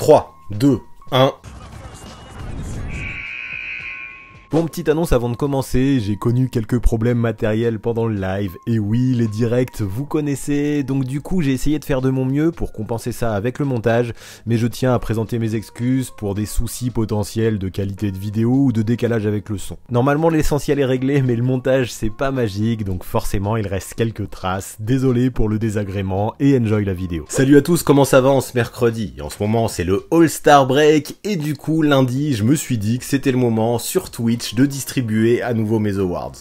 3, 2, 1. Bon, petite annonce avant de commencer, j'ai connu quelques problèmes matériels pendant le live. Et oui, les directs, vous connaissez. Donc du coup, j'ai essayé de faire de mon mieux pour compenser ça avec le montage. Mais je tiens à présenter mes excuses pour des soucis potentiels de qualité de vidéo ou de décalage avec le son. Normalement, l'essentiel est réglé, mais le montage, c'est pas magique. Donc forcément, il reste quelques traces. Désolé pour le désagrément et enjoy la vidéo. Salut à tous, comment ça va en ce mercredi En ce moment, c'est le All Star Break. Et du coup, lundi, je me suis dit que c'était le moment sur Twitch de distribuer à nouveau mes awards.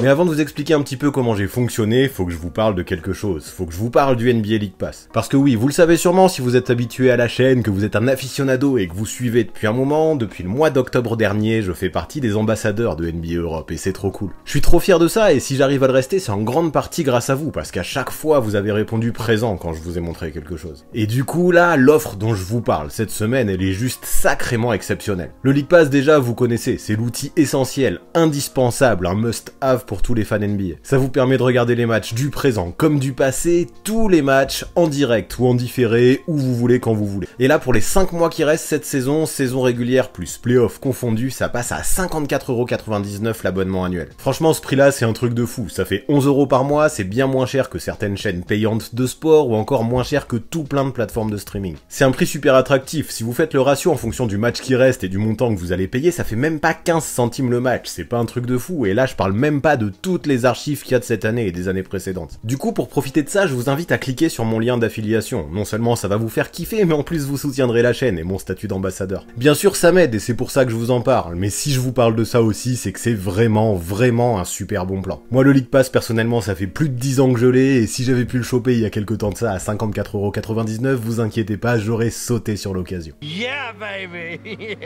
Mais avant de vous expliquer un petit peu comment j'ai fonctionné, faut que je vous parle de quelque chose, faut que je vous parle du NBA League Pass. Parce que oui, vous le savez sûrement si vous êtes habitué à la chaîne, que vous êtes un aficionado et que vous suivez depuis un moment, depuis le mois d'octobre dernier, je fais partie des ambassadeurs de NBA Europe et c'est trop cool. Je suis trop fier de ça et si j'arrive à le rester, c'est en grande partie grâce à vous, parce qu'à chaque fois vous avez répondu présent quand je vous ai montré quelque chose. Et du coup là, l'offre dont je vous parle cette semaine, elle est juste sacrément exceptionnelle. Le League Pass déjà vous connaissez, c'est l'outil essentiel, indispensable, un must-have pour tous les fans NBA. Ça vous permet de regarder les matchs du présent comme du passé, tous les matchs en direct ou en différé, où vous voulez, quand vous voulez. Et là pour les 5 mois qui restent cette saison, saison régulière plus playoff confondu, ça passe à 54,99€ l'abonnement annuel. Franchement ce prix là c'est un truc de fou, ça fait 11 11€ par mois, c'est bien moins cher que certaines chaînes payantes de sport ou encore moins cher que tout plein de plateformes de streaming. C'est un prix super attractif, si vous faites le ratio en fonction du match qui reste et du montant que vous allez payer, ça fait même pas 15 centimes le match, c'est pas un truc de fou, et là je parle même pas de toutes les archives qu'il y a de cette année et des années précédentes. Du coup, pour profiter de ça, je vous invite à cliquer sur mon lien d'affiliation. Non seulement ça va vous faire kiffer, mais en plus vous soutiendrez la chaîne et mon statut d'ambassadeur. Bien sûr, ça m'aide et c'est pour ça que je vous en parle, mais si je vous parle de ça aussi, c'est que c'est vraiment, vraiment un super bon plan. Moi, le League Pass, personnellement, ça fait plus de 10 ans que je l'ai, et si j'avais pu le choper il y a quelques temps de ça à 54,99€, vous inquiétez pas, j'aurais sauté sur l'occasion. Yeah, baby!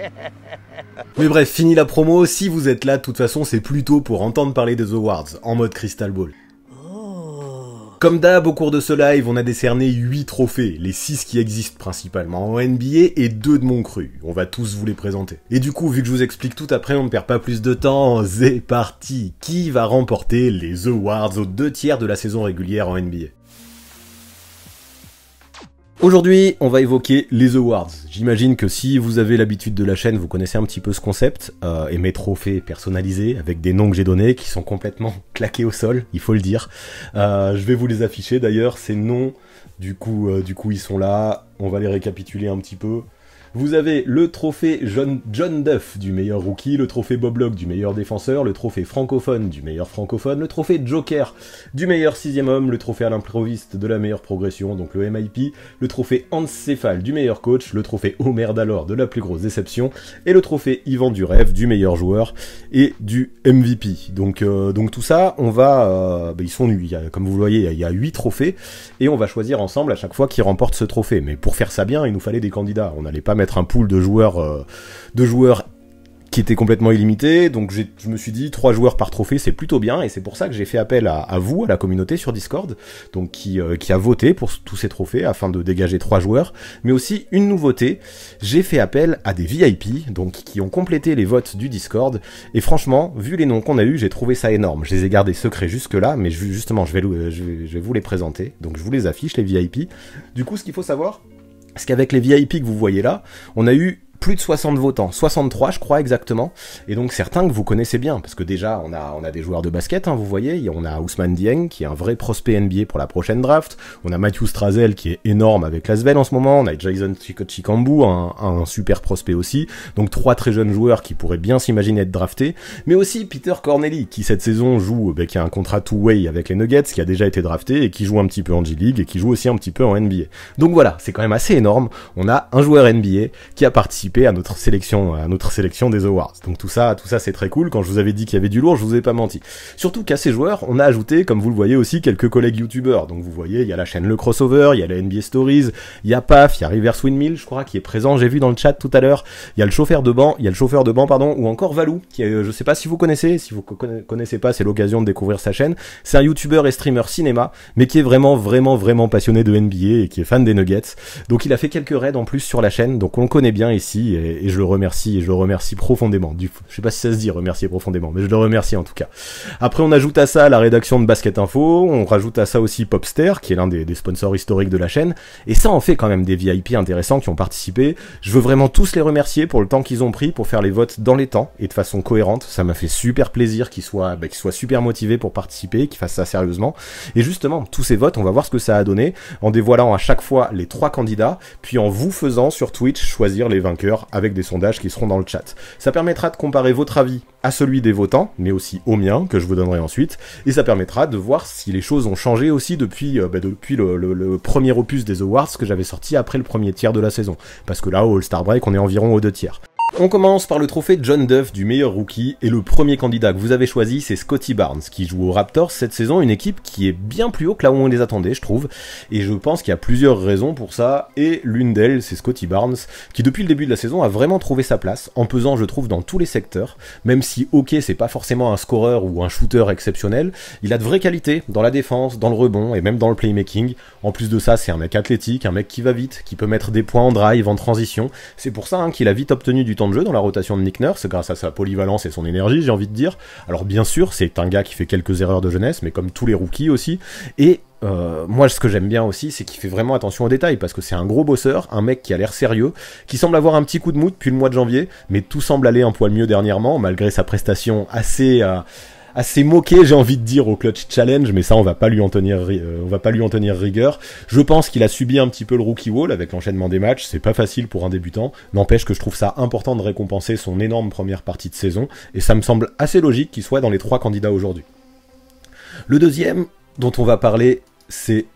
Mais bref, fini la promo, si vous êtes là, de toute façon, c'est plutôt pour entendre parler des awards, en mode Crystal Ball. Oh. Comme d'hab, au cours de ce live, on a décerné 8 trophées, les 6 qui existent principalement en NBA et 2 de mon cru. On va tous vous les présenter. Et du coup, vu que je vous explique tout après, on ne perd pas plus de temps, c'est parti Qui va remporter les Awards aux deux tiers de la saison régulière en NBA Aujourd'hui, on va évoquer les awards. J'imagine que si vous avez l'habitude de la chaîne, vous connaissez un petit peu ce concept euh, et mes trophées personnalisés avec des noms que j'ai donnés qui sont complètement claqués au sol, il faut le dire. Euh, je vais vous les afficher d'ailleurs, ces noms, du coup, euh, du coup ils sont là. On va les récapituler un petit peu. Vous avez le trophée John, Duff du meilleur rookie, le trophée Bob du meilleur défenseur, le trophée francophone du meilleur francophone, le trophée Joker du meilleur sixième homme, le trophée à l'improviste de la meilleure progression, donc le MIP, le trophée Hans du meilleur coach, le trophée Homer d'alors de la plus grosse déception, et le trophée Yvan du rêve du meilleur joueur et du MVP. Donc, euh, donc tout ça, on va... Euh, bah, ils sont nus, comme vous le voyez, il y a huit trophées, et on va choisir ensemble à chaque fois qui remporte ce trophée. Mais pour faire ça bien, il nous fallait des candidats, on n'allait pas mettre un pool de joueurs, euh, de joueurs qui était complètement illimité. Donc je me suis dit trois joueurs par trophée, c'est plutôt bien et c'est pour ça que j'ai fait appel à, vous, à la communauté sur Discord, donc euh, qui, a voté pour tous ces trophées afin de dégager trois joueurs, mais aussi une nouveauté. J'ai fait appel à des VIP, donc qui ont complété les votes du Discord. Et franchement, vu les noms qu'on a eu, j'ai trouvé ça énorme. Je les ai gardés secrets jusque là, mais justement, euh, je vais vous les présenter. Donc je vous les affiche les VIP. Du coup, ce qu'il faut savoir, parce qu'avec les VIP que vous voyez là, on a eu plus de 60 votants, 63 je crois exactement, et donc certains que vous connaissez bien, parce que déjà on a, on a des joueurs de basket, hein, vous voyez, on a Ousmane Dieng qui est un vrai prospect NBA pour la prochaine draft, on a Matthew Strazel qui est énorme avec la en ce moment, on a Jason Chikambu, un, un super prospect aussi, donc trois très jeunes joueurs qui pourraient bien s'imaginer être draftés, mais aussi Peter Corneli qui cette saison joue, bah, qui a un contrat two-way avec les Nuggets, qui a déjà été drafté et qui joue un petit peu en G-League et qui joue aussi un petit peu en NBA. Donc voilà, c'est quand même assez énorme, on a un joueur NBA qui a participé à notre sélection, à notre sélection des awards. Donc tout ça, tout ça c'est très cool. Quand je vous avais dit qu'il y avait du lourd, je vous ai pas menti. Surtout qu'à ces joueurs, on a ajouté, comme vous le voyez aussi, quelques collègues youtubeurs. Donc vous voyez, il y a la chaîne Le Crossover, il y a la NBA Stories, il y a PAF, il y a Reverse Windmill, je crois, qui est présent, j'ai vu dans le chat tout à l'heure. Il y a le chauffeur de banc, il y a le chauffeur de banc, pardon, ou encore Valou, qui est, euh, je sais pas si vous connaissez, si vous connaissez pas, c'est l'occasion de découvrir sa chaîne. C'est un youtubeur et streamer cinéma, mais qui est vraiment, vraiment, vraiment passionné de NBA et qui est fan des Nuggets. Donc il a fait quelques raids en plus sur la chaîne, donc on connaît bien ici et, je le remercie et je le remercie profondément. Du, je sais pas si ça se dit remercier profondément, mais je le remercie en tout cas. Après, on ajoute à ça la rédaction de Basket Info, on rajoute à ça aussi Popster, qui est l'un des, sponsors historiques de la chaîne, et ça en fait quand même des VIP intéressants qui ont participé. Je veux vraiment tous les remercier pour le temps qu'ils ont pris pour faire les votes dans les temps et de façon cohérente. Ça m'a fait super plaisir qu'ils soient, bah, qu'ils soient super motivés pour participer, qu'ils fassent ça sérieusement. Et justement, tous ces votes, on va voir ce que ça a donné en dévoilant à chaque fois les trois candidats, puis en vous faisant sur Twitch choisir les vainqueurs avec des sondages qui seront dans le chat. Ça permettra de comparer votre avis à celui des votants, mais aussi au mien, que je vous donnerai ensuite, et ça permettra de voir si les choses ont changé aussi depuis, euh, bah, depuis le, premier opus des Awards que j'avais sorti après le premier tiers de la saison. Parce que là, au All-Star Break, on est environ aux deux tiers. On commence par le trophée John Duff du meilleur rookie et le premier candidat que vous avez choisi c'est Scotty Barnes qui joue aux Raptors cette saison, une équipe qui est bien plus haut que là où on les attendait je trouve et je pense qu'il y a plusieurs raisons pour ça et l'une d'elles c'est Scotty Barnes qui depuis le début de la saison a vraiment trouvé sa place en pesant je trouve dans tous les secteurs même si ok c'est pas forcément un scoreur ou un shooter exceptionnel il a de vraies qualités dans la défense, dans le rebond et même dans le playmaking en plus de ça c'est un mec athlétique, un mec qui va vite, qui peut mettre des points en drive, en transition c'est pour ça hein, qu'il a vite obtenu du de jeu dans la rotation de Nick Nurse grâce à sa polyvalence et son énergie, j'ai envie de dire. Alors bien sûr, c'est un gars qui fait quelques erreurs de jeunesse, mais comme tous les rookies aussi. Et euh, moi, ce que j'aime bien aussi, c'est qu'il fait vraiment attention aux détails parce que c'est un gros bosseur, un mec qui a l'air sérieux, qui semble avoir un petit coup de mou depuis le mois de janvier, mais tout semble aller un poil mieux dernièrement, malgré sa prestation assez. Euh, assez moqué, j'ai envie de dire, au clutch challenge, mais ça, on va pas lui en tenir, euh, on va pas lui en tenir rigueur. Je pense qu'il a subi un petit peu le rookie wall avec l'enchaînement des matchs. C'est pas facile pour un débutant. N'empêche que je trouve ça important de récompenser son énorme première partie de saison, et ça me semble assez logique qu'il soit dans les trois candidats aujourd'hui. Le deuxième dont on va parler, c'est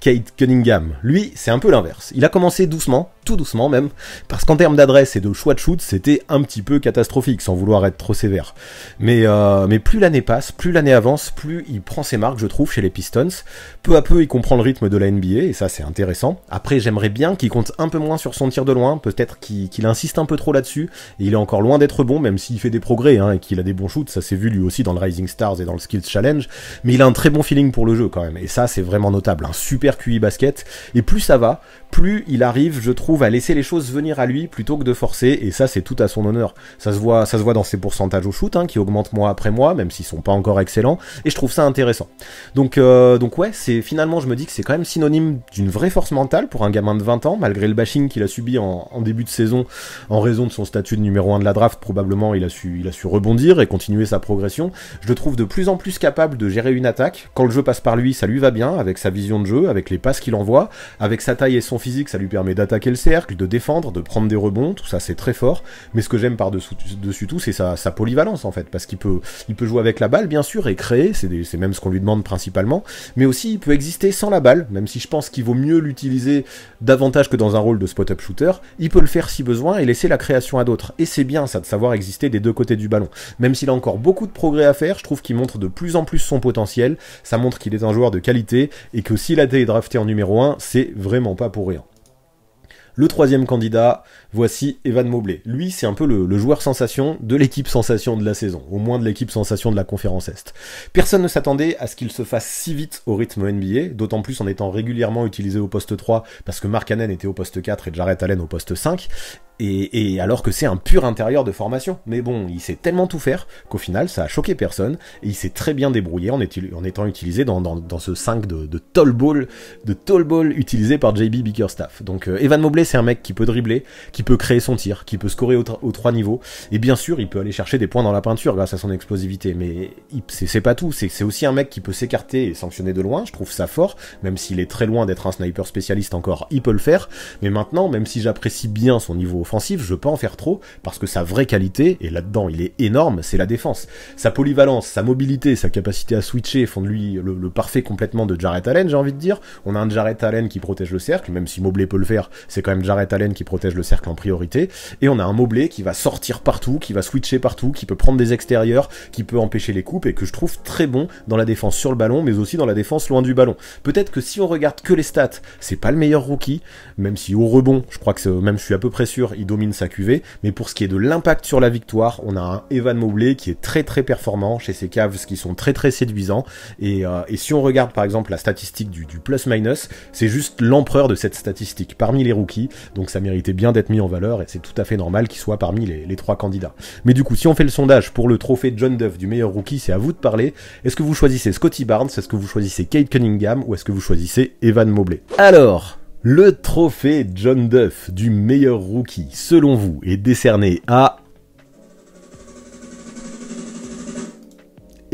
Kate Cunningham. Lui, c'est un peu l'inverse. Il a commencé doucement, tout doucement même, parce qu'en termes d'adresse et de choix de shoot, c'était un petit peu catastrophique, sans vouloir être trop sévère. Mais, euh, mais plus l'année passe, plus l'année avance, plus il prend ses marques, je trouve, chez les Pistons. Peu à peu, il comprend le rythme de la NBA, et ça c'est intéressant. Après, j'aimerais bien qu'il compte un peu moins sur son tir de loin, peut-être qu'il insiste un peu trop là-dessus, et il est encore loin d'être bon, même s'il fait des progrès, hein, et qu'il a des bons shoots, ça s'est vu lui aussi dans le Rising Stars et dans le Skills Challenge, mais il a un très bon feeling pour le jeu quand même, et ça c'est vraiment notable, un super QI basket, et plus ça va, plus il arrive, je trouve, à laisser les choses venir à lui plutôt que de forcer, et ça c'est tout à son honneur. Ça se voit, ça se voit dans ses pourcentages au shoot, hein, qui augmentent mois après mois, même s'ils sont pas encore excellents, et je trouve ça intéressant. Donc, euh, donc ouais, c'est finalement je me dis que c'est quand même synonyme d'une vraie force mentale pour un gamin de 20 ans, malgré le bashing qu'il a subi en, début de saison en raison de son statut de numéro 1 de la draft, probablement il a su, il a su rebondir et continuer sa progression. Je le trouve de plus en plus capable de gérer une attaque. Quand le jeu passe par lui, ça lui va bien, avec sa vision de jeu, avec les passes qu'il envoie, avec sa taille et son physique, ça lui permet d'attaquer le de défendre, de prendre des rebonds, tout ça c'est très fort. Mais ce que j'aime par-dessus tout, c'est sa, polyvalence en fait, parce qu'il peut, il peut jouer avec la balle bien sûr et créer, c'est même ce qu'on lui demande principalement, mais aussi il peut exister sans la balle, même si je pense qu'il vaut mieux l'utiliser davantage que dans un rôle de spot-up shooter, il peut le faire si besoin et laisser la création à d'autres. Et c'est bien ça de savoir exister des deux côtés du ballon. Même s'il a encore beaucoup de progrès à faire, je trouve qu'il montre de plus en plus son potentiel, ça montre qu'il est un joueur de qualité et que s'il a été drafté en numéro 1, c'est vraiment pas pour rien. Le troisième candidat, voici Evan Mobley. Lui, c'est un peu le, joueur sensation de l'équipe sensation de la saison, au moins de l'équipe sensation de la conférence Est. Personne ne s'attendait à ce qu'il se fasse si vite au rythme NBA, d'autant plus en étant régulièrement utilisé au poste 3, parce que Mark Cannon était au poste 4 et Jarrett Allen au poste 5, et, alors que c'est un pur intérieur de formation. Mais bon, il sait tellement tout faire qu'au final, ça a choqué personne, et il s'est très bien débrouillé en, étant utilisé dans, ce 5 de, de tall ball, de tall ball utilisé par JB Bickerstaff. Donc euh, Evan Mobley, c'est un mec qui peut dribbler, qui peut créer son tir, qui peut scorer aux, trois niveaux, et bien sûr, il peut aller chercher des points dans la peinture grâce à son explosivité, mais c'est pas tout, c'est aussi un mec qui peut s'écarter et sanctionner de loin, je trouve ça fort, même s'il est très loin d'être un sniper spécialiste encore, il peut le faire, mais maintenant, même si j'apprécie bien son niveau offensif, je peux en faire trop, parce que sa vraie qualité, et là-dedans il est énorme, c'est la défense. Sa polyvalence, sa mobilité, sa capacité à switcher font de lui le, parfait complètement de Jarrett Allen, j'ai envie de dire. On a un Jarret Allen qui protège le cercle, même si Mobley peut le faire, c'est quand même Jarrett Allen qui protège le cercle priorité. Et on a un Mobley qui va sortir partout, qui va switcher partout, qui peut prendre des extérieurs, qui peut empêcher les coupes et que je trouve très bon dans la défense sur le ballon, mais aussi dans la défense loin du ballon. Peut-être que si on regarde que les stats, c'est pas le meilleur rookie, même si au rebond, je crois que même je suis à peu près sûr, il domine sa cuvée. Mais pour ce qui est de l'impact sur la victoire, on a un Evan Mobley qui est très très performant chez ses Cavs qui sont très très séduisants. Euh, et, si on regarde par exemple la statistique du, du plus-minus, c'est juste l'empereur de cette statistique parmi les rookies. Donc ça méritait bien d'être mis valeur et c'est tout à fait normal qu'il soit parmi les, les, trois candidats. Mais du coup, si on fait le sondage pour le trophée John Duff du meilleur rookie, c'est à vous de parler. Est-ce que vous choisissez Scotty Barnes, est-ce que vous choisissez Kate Cunningham ou est-ce que vous choisissez Evan Mobley Alors, le trophée John Duff du meilleur rookie, selon vous, est décerné à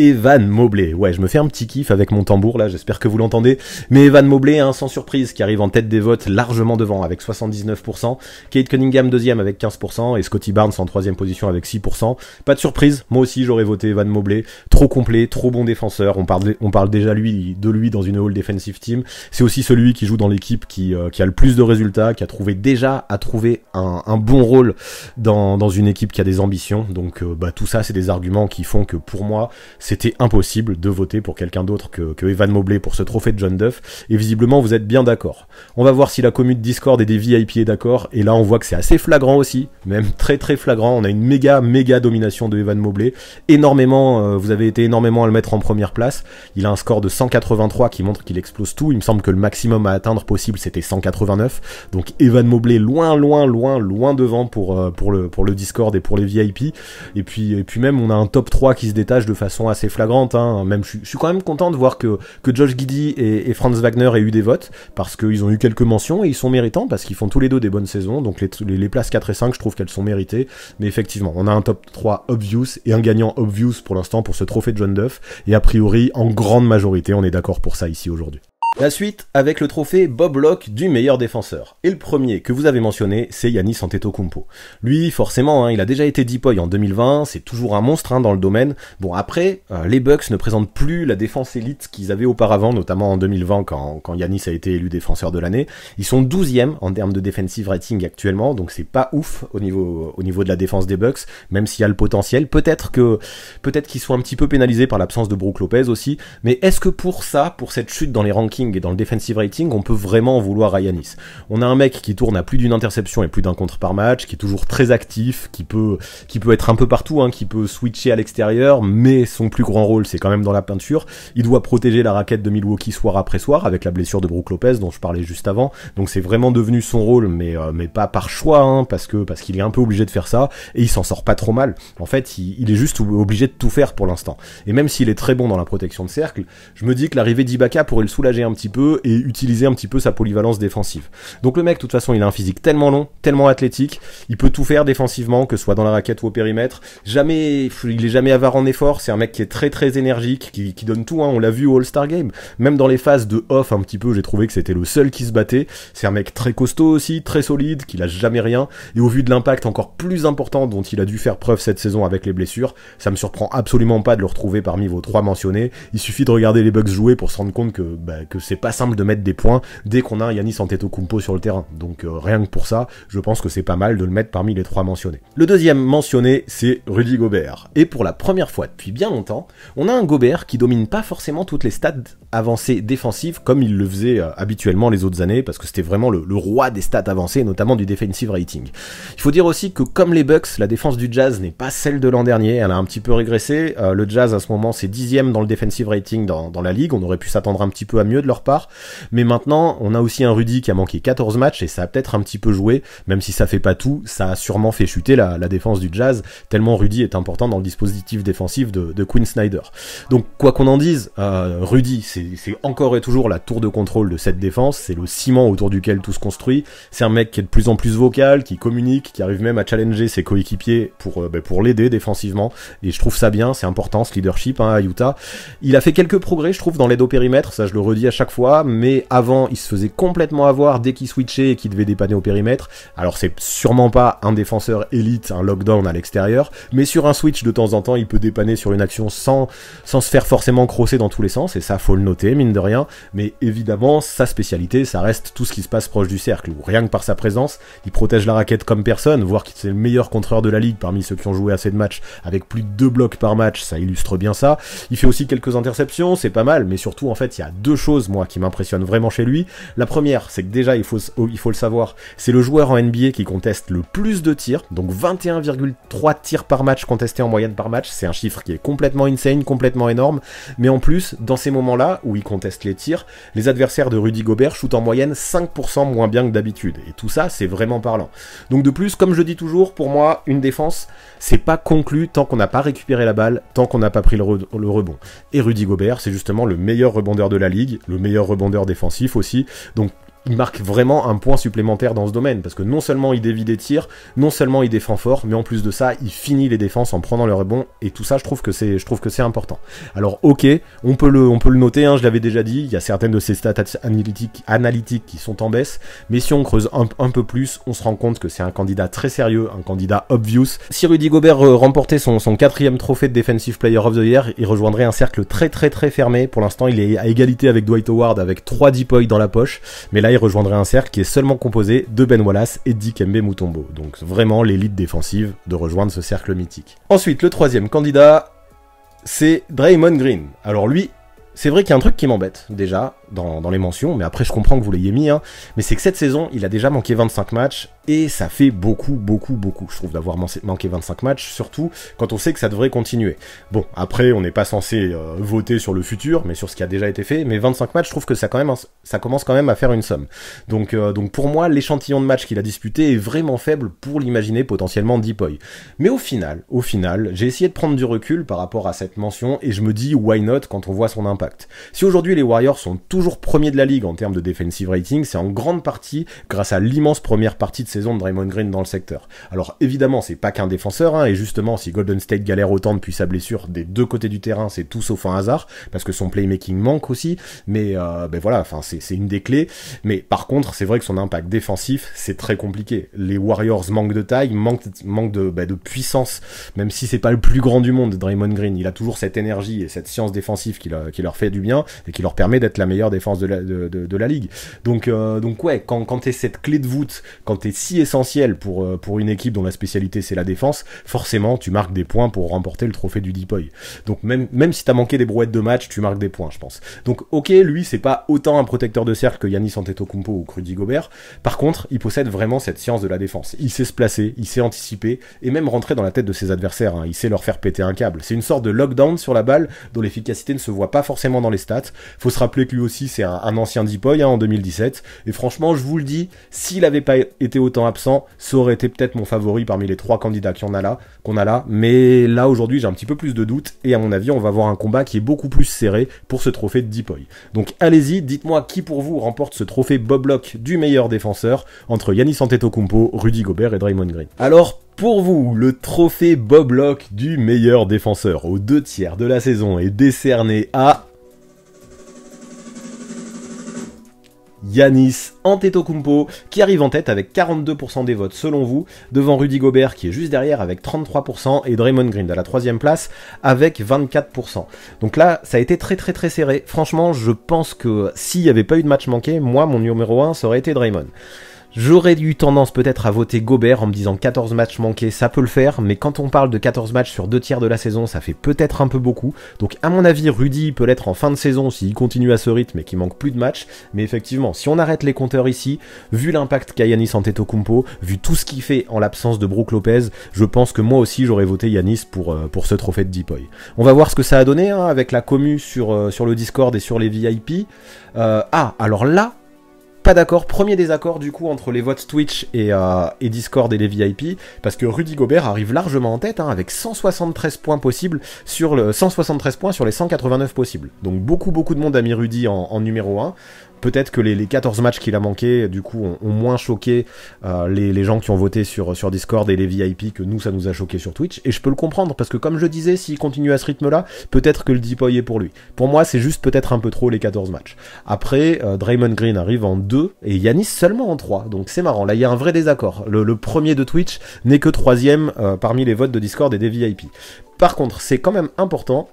Evan Mobley. Ouais, je me fais un petit kiff avec mon tambour là, j'espère que vous l'entendez. Mais Evan Mobley, hein, sans surprise, qui arrive en tête des votes largement devant avec 79%. Kate Cunningham deuxième avec 15% et Scotty Barnes en troisième position avec 6%. Pas de surprise, moi aussi j'aurais voté Evan Mobley. Trop complet, trop bon défenseur. On parle, on parle déjà lui, de lui dans une All Defensive Team. C'est aussi celui qui joue dans l'équipe qui, euh, a le plus de résultats, qui a trouvé déjà à trouver un, bon rôle dans, une équipe qui a des ambitions. Donc euh, bah, tout ça, c'est des arguments qui font que pour moi, c'était impossible de voter pour quelqu'un d'autre que, Evan Mobley pour ce trophée de John Duff, et visiblement vous êtes bien d'accord. On va voir si la commune Discord et des VIP est d'accord, et là on voit que c'est assez flagrant aussi, même très très flagrant, on a une méga méga domination de Evan Mobley, énormément, euh, vous avez été énormément à le mettre en première place, il a un score de 183 qui montre qu'il explose tout, il me semble que le maximum à atteindre possible c'était 189, donc Evan Mobley loin loin loin loin devant pour, euh, pour, le, pour le Discord et pour les VIP, et puis, et puis même on a un top 3 qui se détache de façon assez c'est flagrante. Hein. Même, je, suis quand même content de voir que, que Josh Giddy et, Franz Wagner aient eu des votes, parce qu'ils ont eu quelques mentions et ils sont méritants, parce qu'ils font tous les deux des bonnes saisons. Donc les, les, les places 4 et 5, je trouve qu'elles sont méritées. Mais effectivement, on a un top 3 obvious et un gagnant obvious pour l'instant pour ce trophée de John Duff. Et a priori, en grande majorité, on est d'accord pour ça ici aujourd'hui. La suite avec le trophée Bob Locke du meilleur défenseur. Et le premier que vous avez mentionné, c'est Yanis Antetokounmpo. Lui, forcément, hein, il a déjà été Deepoy en 2020, c'est toujours un monstre hein, dans le domaine. Bon, après, euh, les Bucks ne présentent plus la défense élite qu'ils avaient auparavant, notamment en 2020 quand, quand Yanis a été élu défenseur de l'année. Ils sont 12e en termes de defensive rating actuellement, donc c'est pas ouf au niveau, au niveau de la défense des Bucks, même s'il y a le potentiel. Peut-être que peut-être qu'ils sont un petit peu pénalisés par l'absence de Brooke Lopez aussi, mais est-ce que pour ça, pour cette chute dans les rankings, et dans le defensive rating, on peut vraiment vouloir à Yanis. On a un mec qui tourne à plus d'une interception et plus d'un contre par match, qui est toujours très actif, qui peut, qui peut être un peu partout, hein, qui peut switcher à l'extérieur, mais son plus grand rôle, c'est quand même dans la peinture. Il doit protéger la raquette de Milwaukee soir après soir, avec la blessure de Brook Lopez dont je parlais juste avant. Donc c'est vraiment devenu son rôle, mais, euh, mais pas par choix, hein, parce que parce qu'il est un peu obligé de faire ça, et il s'en sort pas trop mal. En fait, il, est juste obligé de tout faire pour l'instant. Et même s'il est très bon dans la protection de cercle, je me dis que l'arrivée d'Ibaka pourrait le soulager un petit peu et utiliser un petit peu sa polyvalence défensive. Donc le mec, de toute façon, il a un physique tellement long, tellement athlétique, il peut tout faire défensivement, que ce soit dans la raquette ou au périmètre. Jamais, il est jamais avare en effort. C'est un mec qui est très très énergique, qui, donne tout. Hein, on l'a vu au All-Star Game. Même dans les phases de off, un petit peu, j'ai trouvé que c'était le seul qui se battait. C'est un mec très costaud aussi, très solide, qui lâche jamais rien. Et au vu de l'impact encore plus important dont il a dû faire preuve cette saison avec les blessures, ça me surprend absolument pas de le retrouver parmi vos trois mentionnés. Il suffit de regarder les Bucks jouer pour se rendre compte que bah, c'est pas simple de mettre des points dès qu'on a Yanis Antetokounmpo sur le terrain. Donc euh, rien que pour ça, je pense que c'est pas mal de le mettre parmi les trois mentionnés. Le deuxième mentionné, c'est Rudy Gobert. Et pour la première fois depuis bien longtemps, on a un Gobert qui domine pas forcément toutes les stats avancées défensives comme il le faisait euh, habituellement les autres années parce que c'était vraiment le, roi des stats avancées, notamment du defensive rating. Il faut dire aussi que comme les Bucks, la défense du Jazz n'est pas celle de l'an dernier, elle a un petit peu régressé. Euh, le Jazz à ce moment c'est dixième dans le defensive rating dans, la ligue, on aurait pu s'attendre un petit peu à mieux de part. Mais maintenant, on a aussi un Rudy qui a manqué 14 matchs et ça a peut-être un petit peu joué, même si ça fait pas tout, ça a sûrement fait chuter la, défense du Jazz, tellement Rudy est important dans le dispositif défensif de, de Quinn Snyder. Donc quoi qu'on en dise, euh, Rudy, c'est encore et toujours la tour de contrôle de cette défense, c'est le ciment autour duquel tout se construit, c'est un mec qui est de plus en plus vocal, qui communique, qui arrive même à challenger ses coéquipiers pour, euh, ben, pour l'aider défensivement, et je trouve ça bien, c'est important ce leadership hein, à Utah. Il a fait quelques progrès, je trouve, dans l'aide au périmètre, ça je le redis à chaque chaque fois, mais avant, il se faisait complètement avoir dès qu'il switchait et qu'il devait dépanner au périmètre. Alors, c'est sûrement pas un défenseur élite, un lockdown à l'extérieur, mais sur un switch, de temps en temps, il peut dépanner sur une action sans, sans se faire forcément crosser dans tous les sens, et ça, faut le noter, mine de rien. Mais évidemment, sa spécialité, ça reste tout ce qui se passe proche du cercle, ou rien que par sa présence, il protège la raquette comme personne, voire qu'il c'est le meilleur contreur de la ligue parmi ceux qui ont joué assez de matchs, avec plus de deux blocs par match, ça illustre bien ça. Il fait aussi quelques interceptions, c'est pas mal, mais surtout, en fait, il y a deux choses moi, qui m'impressionne vraiment chez lui. La première, c'est que déjà, il faut, il faut le savoir, c'est le joueur en NBA qui conteste le plus de tirs, donc 21,3 tirs par match contestés en moyenne par match, c'est un chiffre qui est complètement insane, complètement énorme, mais en plus, dans ces moments-là, où il conteste les tirs, les adversaires de Rudy Gobert shootent en moyenne 5% moins bien que d'habitude, et tout ça, c'est vraiment parlant. Donc de plus, comme je dis toujours, pour moi, une défense, c'est pas conclu tant qu'on n'a pas récupéré la balle, tant qu'on n'a pas pris le, le rebond. Et Rudy Gobert, c'est justement le meilleur rebondeur de la ligue, le meilleur rebondeur défensif aussi. Donc il marque vraiment un point supplémentaire dans ce domaine, parce que non seulement il dévie des tirs, non seulement il défend fort, mais en plus de ça, il finit les défenses en prenant le rebond, et tout ça, je trouve que c'est, je trouve que c'est important. Alors, ok, on peut le, on peut le noter, hein, je l'avais déjà dit, il y a certaines de ses stats analytiques, analytiques qui sont en baisse, mais si on creuse un, peu plus, on se rend compte que c'est un candidat très sérieux, un candidat obvious. Si Rudy Gobert euh, remportait son, quatrième trophée de Defensive Player of the Year, il rejoindrait un cercle très très très fermé, pour l'instant il est à égalité avec Dwight Howard avec 3 deep dans la poche, mais là rejoindrait un cercle qui est seulement composé de Ben Wallace et Dikembe Mutombo. Donc vraiment l'élite défensive de rejoindre ce cercle mythique. Ensuite, le troisième candidat, c'est Draymond Green. Alors lui, c'est vrai qu'il y a un truc qui m'embête déjà, dans, les mentions, mais après je comprends que vous l'ayez mis, hein. mais c'est que cette saison, il a déjà manqué 25 matchs, et ça fait beaucoup, beaucoup, beaucoup, je trouve, d'avoir manqué 25 matchs, surtout quand on sait que ça devrait continuer. Bon, après, on n'est pas censé euh, voter sur le futur, mais sur ce qui a déjà été fait, mais 25 matchs, je trouve que ça, quand même, ça commence quand même à faire une somme. Donc, euh, donc pour moi, l'échantillon de matchs qu'il a disputé est vraiment faible pour l'imaginer potentiellement deep boy Mais au final, au final, j'ai essayé de prendre du recul par rapport à cette mention, et je me dis, why not quand on voit son impact. Si aujourd'hui les Warriors sont tous toujours premier de la ligue en termes de defensive rating. C'est en grande partie grâce à l'immense première partie de saison de Draymond Green dans le secteur. Alors évidemment, c'est pas qu'un défenseur, hein, et justement, si Golden State galère autant depuis sa blessure des deux côtés du terrain, c'est tout sauf un hasard, parce que son playmaking manque aussi. Mais euh, ben voilà, enfin c'est une des clés. Mais par contre, c'est vrai que son impact défensif, c'est très compliqué. Les Warriors manquent de taille, manquent, ben, de, puissance, même si c'est pas le plus grand du monde, Draymond Green. Il a toujours cette énergie et cette science défensive qui, qui leur fait du bien et qui leur permet d'être la meilleure défense de la, de, la ligue. Donc, euh, donc ouais, quand, quand t'es cette clé de voûte, quand t'es si essentiel pour, euh, pour une équipe dont la spécialité c'est la défense, forcément tu marques des points pour remporter le trophée du boy Donc même, même si t'as manqué des brouettes de match, tu marques des points, je pense. Donc ok, lui c'est pas autant un protecteur de cercle que Yanis Antetokounmpo ou Crudy Gobert. Par contre, il possède vraiment cette science de la défense. Il sait se placer, il sait anticiper et même rentrer dans la tête de ses adversaires. Hein. Il sait leur faire péter un câble. C'est une sorte de lockdown sur la balle dont l'efficacité ne se voit pas forcément dans les stats. Faut se rappeler que lui aussi c'est un, ancien Deepoy hein, en 2017. Et franchement, je vous le dis, s'il n'avait pas été autant absent, ça aurait été peut-être mon favori parmi les trois candidats qu'on a là. Qu'on a là. Mais là, aujourd'hui, j'ai un petit peu plus de doutes. Et à mon avis, on va voir un combat qui est beaucoup plus serré pour ce trophée de Deepoy. Donc allez-y, dites-moi qui pour vous remporte ce trophée Bob Lock du meilleur défenseur entre Yanis Antetokounmpo, Rudy Gobert et Draymond Green. Alors, pour vous, le trophée Bob du meilleur défenseur aux deux tiers de la saison est décerné à Yanis Antetokounmpo qui arrive en tête avec 42% des votes selon vous, devant Rudy Gobert qui est juste derrière avec 33% et Draymond Green à la troisième place avec 24%. Donc là, ça a été très très très serré. Franchement, je pense que s'il n'y avait pas eu de match manqué, moi mon numéro 1 ça aurait été Draymond. J'aurais eu tendance peut-être à voter Gobert en me disant 14 matchs manqués, ça peut le faire, mais quand on parle de 14 matchs sur deux tiers de la saison, ça fait peut-être un peu beaucoup. Donc à mon avis, Rudy peut l'être en fin de saison s'il continue à ce rythme et qu'il manque plus de matchs. Mais effectivement, si on arrête les compteurs ici, vu l'impact qu'a Yanis compo, vu tout ce qu'il fait en l'absence de Brook Lopez, je pense que moi aussi j'aurais voté Yanis pour, euh, pour ce trophée de dipoy On va voir ce que ça a donné hein, avec la commu sur, euh, sur le Discord et sur les VIP. Euh, ah, alors là, pas d'accord, premier désaccord du coup entre les votes Twitch et, euh, Discord et les VIP, parce que Rudy Gobert arrive largement en tête hein, avec 173 points possibles sur le 173 points sur les 189 possibles. Donc beaucoup beaucoup de monde a mis Rudy en, en numéro 1 peut-être que les, 14 matchs qu'il a manqués, du coup, ont, moins choqué euh, les, gens qui ont voté sur, Discord et les VIP que nous, ça nous a choqué sur Twitch. Et je peux le comprendre, parce que comme je disais, s'il continue à ce rythme-là, peut-être que le Poy est pour lui. Pour moi, c'est juste peut-être un peu trop les 14 matchs. Après, euh, Draymond Green arrive en 2 et Yanis seulement en 3. Donc c'est marrant, là, il y a un vrai désaccord. Le, premier de Twitch n'est que troisième ème euh, parmi les votes de Discord et des VIP. Par contre, c'est quand même important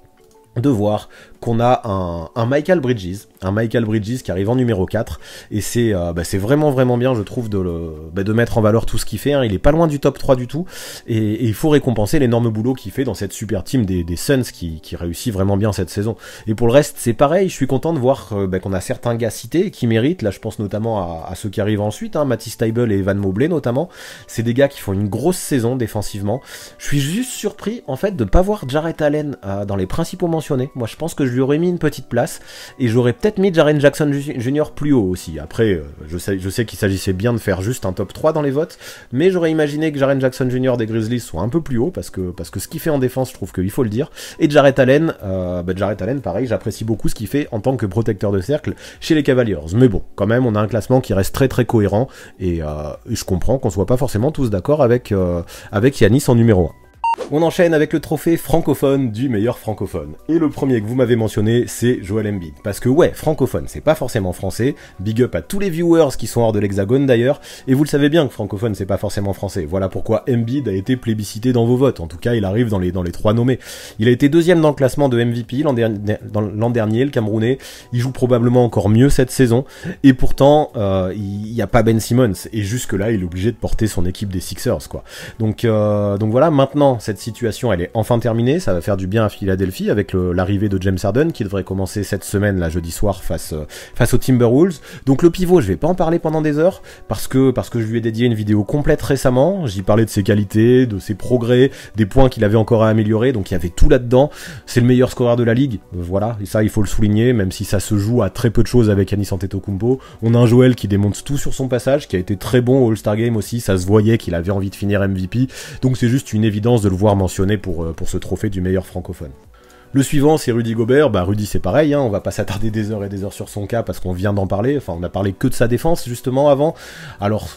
de voir qu'on a un, Michael Bridges, un Michael Bridges qui arrive en numéro 4, et euh, bah, c'est vraiment vraiment bien je trouve de, le, bah, mettre en valeur tout ce qu'il fait, hein. il est pas loin du top 3 du tout, et, il faut récompenser l'énorme boulot qu'il fait dans cette super team des, Suns qui, réussit vraiment bien cette saison. Et pour le reste c'est pareil, je suis content de voir euh, bah, qu'on a certains gars cités qui méritent, là je pense notamment à, ceux qui arrivent ensuite, hein, Matisse Table et Van Mobley notamment, c'est des gars qui font une grosse saison défensivement, je suis juste surpris en fait de pas voir Jarrett Allen euh, dans les principaux mentionnés, moi je pense que je lui aurais mis une petite place et j'aurais peut-être mis Jaren Jackson Jr. plus haut aussi. Après, euh, je sais, je sais qu'il s'agissait bien de faire juste un top 3 dans les votes, mais j'aurais imaginé que Jaren Jackson Jr. des Grizzlies soit un peu plus haut parce que, parce que ce qu'il fait en défense, je trouve qu'il faut le dire. Et Jared Allen, euh, bah, Allen, pareil, j'apprécie beaucoup ce qu'il fait en tant que protecteur de cercle chez les Cavaliers. Mais bon, quand même, on a un classement qui reste très très cohérent et, euh, je comprends qu'on soit pas forcément tous d'accord avec, avec Yanis en numéro 1. On enchaîne avec le trophée francophone du meilleur francophone. Et le premier que vous m'avez mentionné, c'est Joel Embiid. Parce que ouais, francophone, c'est pas forcément français. Big up à tous les viewers qui sont hors de l'hexagone d'ailleurs. Et vous le savez bien que francophone, c'est pas forcément français. Voilà pourquoi Embiid a été plébiscité dans vos votes. En tout cas, il arrive dans les, dans les trois nommés. Il a été deuxième dans le classement de MVP l'an dernier, l'an dernier, le Camerounais. Il joue probablement encore mieux cette saison. Et pourtant, euh, il n'y a pas Ben Simmons. Et jusque-là, il est obligé de porter son équipe des Sixers, quoi. Donc, euh, donc voilà, maintenant, cette situation elle est enfin terminée, ça va faire du bien à Philadelphie avec l'arrivée de James Harden qui devrait commencer cette semaine là jeudi soir face euh, face aux Timberwolves. Donc le pivot, je vais pas en parler pendant des heures parce que parce que je lui ai dédié une vidéo complète récemment, j'y parlais de ses qualités, de ses progrès, des points qu'il avait encore à améliorer, donc il y avait tout là-dedans. C'est le meilleur scoreur de la ligue, voilà, et ça il faut le souligner même si ça se joue à très peu de choses avec Anis Antetokounmpo. On a un Joel qui démonte tout sur son passage, qui a été très bon au All-Star Game aussi, ça se voyait qu'il avait envie de finir MVP. Donc c'est juste une évidence de le mentionné pour, euh, pour ce trophée du meilleur francophone. Le suivant, c'est Rudy Gobert. Bah, Rudy, c'est pareil, hein. on va pas s'attarder des heures et des heures sur son cas parce qu'on vient d'en parler. Enfin, on a parlé que de sa défense, justement, avant. Alors,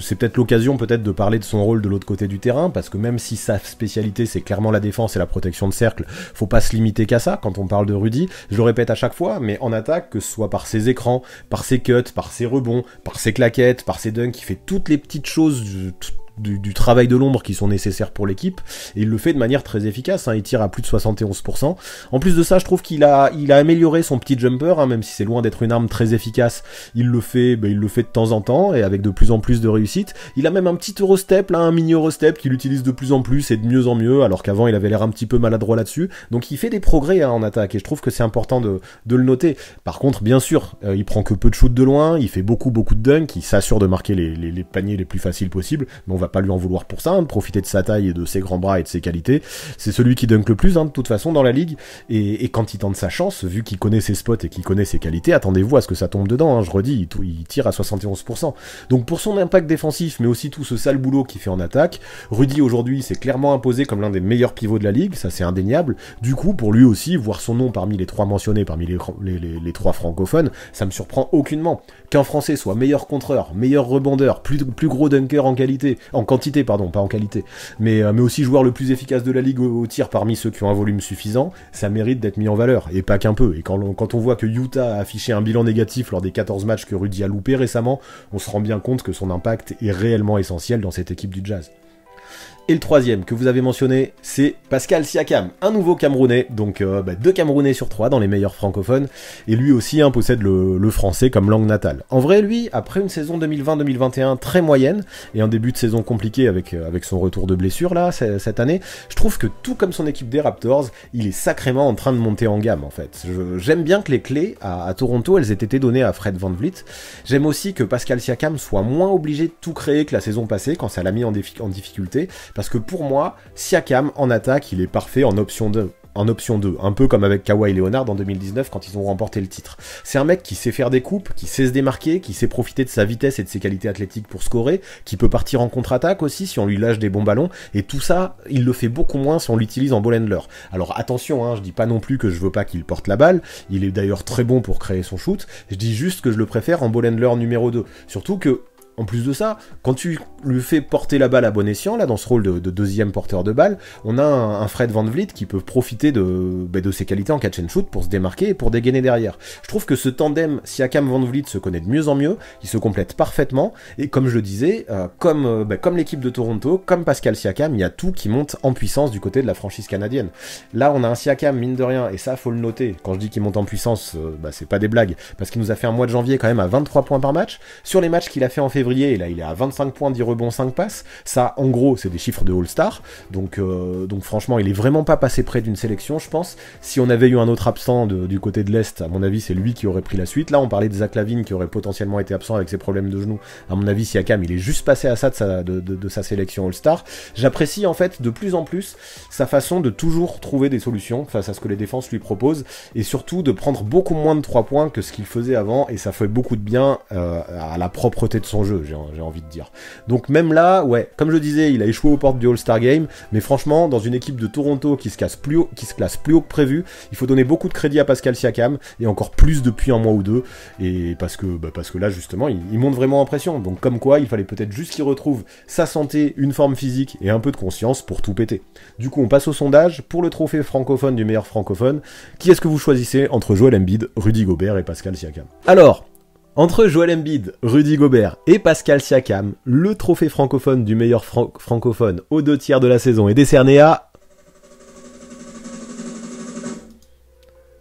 c'est peut-être l'occasion peut-être de parler de son rôle de l'autre côté du terrain, parce que même si sa spécialité c'est clairement la défense et la protection de cercle, faut pas se limiter qu'à ça quand on parle de Rudy. Je le répète à chaque fois, mais en attaque, que ce soit par ses écrans, par ses cuts, par ses rebonds, par ses claquettes, par ses dunks, il fait toutes les petites choses, du, travail de l'ombre qui sont nécessaires pour l'équipe. Et il le fait de manière très efficace. Hein. Il tire à plus de 71%. En plus de ça, je trouve qu'il a, il a amélioré son petit jumper, hein, même si c'est loin d'être une arme très efficace. Il le fait, ben, il le fait de temps en temps et avec de plus en plus de réussite. Il a même un petit Eurostep, là, un mini Eurostep qu'il utilise de plus en plus et de mieux en mieux, alors qu'avant il avait l'air un petit peu maladroit là-dessus. Donc il fait des progrès hein, en attaque et je trouve que c'est important de, de, le noter. Par contre, bien sûr, euh, il prend que peu de shoot de loin, il fait beaucoup beaucoup de dunk, il s'assure de marquer les, les, les paniers les plus faciles possibles. Mais on va pas lui en vouloir pour ça, hein. profiter de sa taille et de ses grands bras et de ses qualités. C'est celui qui dunk le plus, hein, de toute façon, dans la ligue. Et, quand il tente sa chance, vu qu'il connaît ses spots et qu'il connaît ses qualités, attendez-vous à ce que ça tombe dedans. Hein. je redis, il, tire à 71%. Donc pour son impact défensif, mais aussi tout ce sale boulot qu'il fait en attaque, Rudy aujourd'hui s'est clairement imposé comme l'un des meilleurs pivots de la ligue, ça c'est indéniable. Du coup, pour lui aussi, voir son nom parmi les trois mentionnés, parmi les, trois francophones, ça me surprend aucunement. Qu'un Français soit meilleur contreur, meilleur rebondeur, plus gros dunker en qualité, en quantité, pardon, pas en qualité, mais, euh, mais aussi joueur le plus efficace de la ligue au, tir parmi ceux qui ont un volume suffisant, ça mérite d'être mis en valeur, et pas qu'un peu. Et quand on, quand on voit que Utah a affiché un bilan négatif lors des 14 matchs que Rudy a loupé récemment, on se rend bien compte que son impact est réellement essentiel dans cette équipe du Jazz. Et le troisième que vous avez mentionné, c'est Pascal Siakam, un nouveau Camerounais, donc euh, bah, deux Camerounais sur trois dans les meilleurs francophones, et lui aussi hein, possède le, français comme langue natale. En vrai, lui, après une saison 2020-2021 très moyenne, et un début de saison compliqué avec, euh, avec son retour de blessure là, cette année, je trouve que tout comme son équipe des Raptors, il est sacrément en train de monter en gamme en fait. J'aime bien que les clés à, Toronto, elles aient été données à Fred Van Vliet. J'aime aussi que Pascal Siakam soit moins obligé de tout créer que la saison passée quand ça l'a mis en difficulté, parce que pour moi, Siakam en attaque, il est parfait en option 2 en option 2, un peu comme avec Kawhi Leonard en 2019 quand ils ont remporté le titre. C'est un mec qui sait faire des coupes, qui sait se démarquer, qui sait profiter de sa vitesse et de ses qualités athlétiques pour scorer, qui peut partir en contre-attaque aussi si on lui lâche des bons ballons, et tout ça, il le fait beaucoup moins si on l'utilise en ball handler. Alors attention, hein, je dis pas non plus que je veux pas qu'il porte la balle, il est d'ailleurs très bon pour créer son shoot, je dis juste que je le préfère en ball handler numéro 2. Surtout que en plus de ça, quand tu lui fais porter la balle à bon escient, là, dans ce rôle de, deuxième porteur de balle, on a un, Fred Van Vliet qui peut profiter bah, de, ses qualités en catch and shoot pour se démarquer et pour dégainer derrière. Je trouve que ce tandem Siakam Van Vliet se connaît de mieux en mieux, il se complète parfaitement, et comme je le disais, euh, euh, bah, comme, l'équipe de Toronto, comme Pascal Siakam, il y a tout qui monte en puissance du côté de la franchise canadienne. Là, on a un Siakam, mine de rien, et ça, faut le noter. Quand je dis qu'il monte en puissance, euh, bah, c'est pas des blagues, parce qu'il nous a fait un mois de janvier quand même à 23 points par match. Sur les matchs qu'il a fait en février, et là il est à 25 points, 10 rebonds, 5 passes. Ça, en gros, c'est des chiffres de All-Star. Euh, donc, franchement, il est vraiment pas passé près d'une sélection, je pense. Si on avait eu un autre absent du côté de l'Est, à mon avis, c'est lui qui aurait pris la suite. Là, on parlait de Zach Lavine qui aurait potentiellement été absent avec ses problèmes de genoux. À mon avis, Siakam, il est juste passé à ça de sa, sélection All-Star. J'apprécie en fait de plus en plus sa façon de toujours trouver des solutions face à ce que les défenses lui proposent et surtout de prendre beaucoup moins de 3 points que ce qu'il faisait avant et ça fait beaucoup de bien euh, à la propreté de son jeu j'ai envie de dire. Donc même là, ouais, comme je disais, il a échoué aux portes du All-Star Game, mais franchement, dans une équipe de Toronto qui se, casse plus haut, qui se classe plus haut que prévu, il faut donner beaucoup de crédit à Pascal Siakam, et encore plus depuis un mois ou deux, et parce que, bah, parce que là, justement, il, il monte vraiment en pression. Donc comme quoi, il fallait peut-être juste qu'il retrouve sa santé, une forme physique et un peu de conscience pour tout péter. Du coup, on passe au sondage pour le trophée francophone du meilleur francophone. Qui est-ce que vous choisissez entre Joel Embiid, Rudy Gobert et Pascal Siakam Alors, entre Joël Embiid, Rudy Gobert et Pascal Siakam, le trophée francophone du meilleur francophone aux deux tiers de la saison est décerné à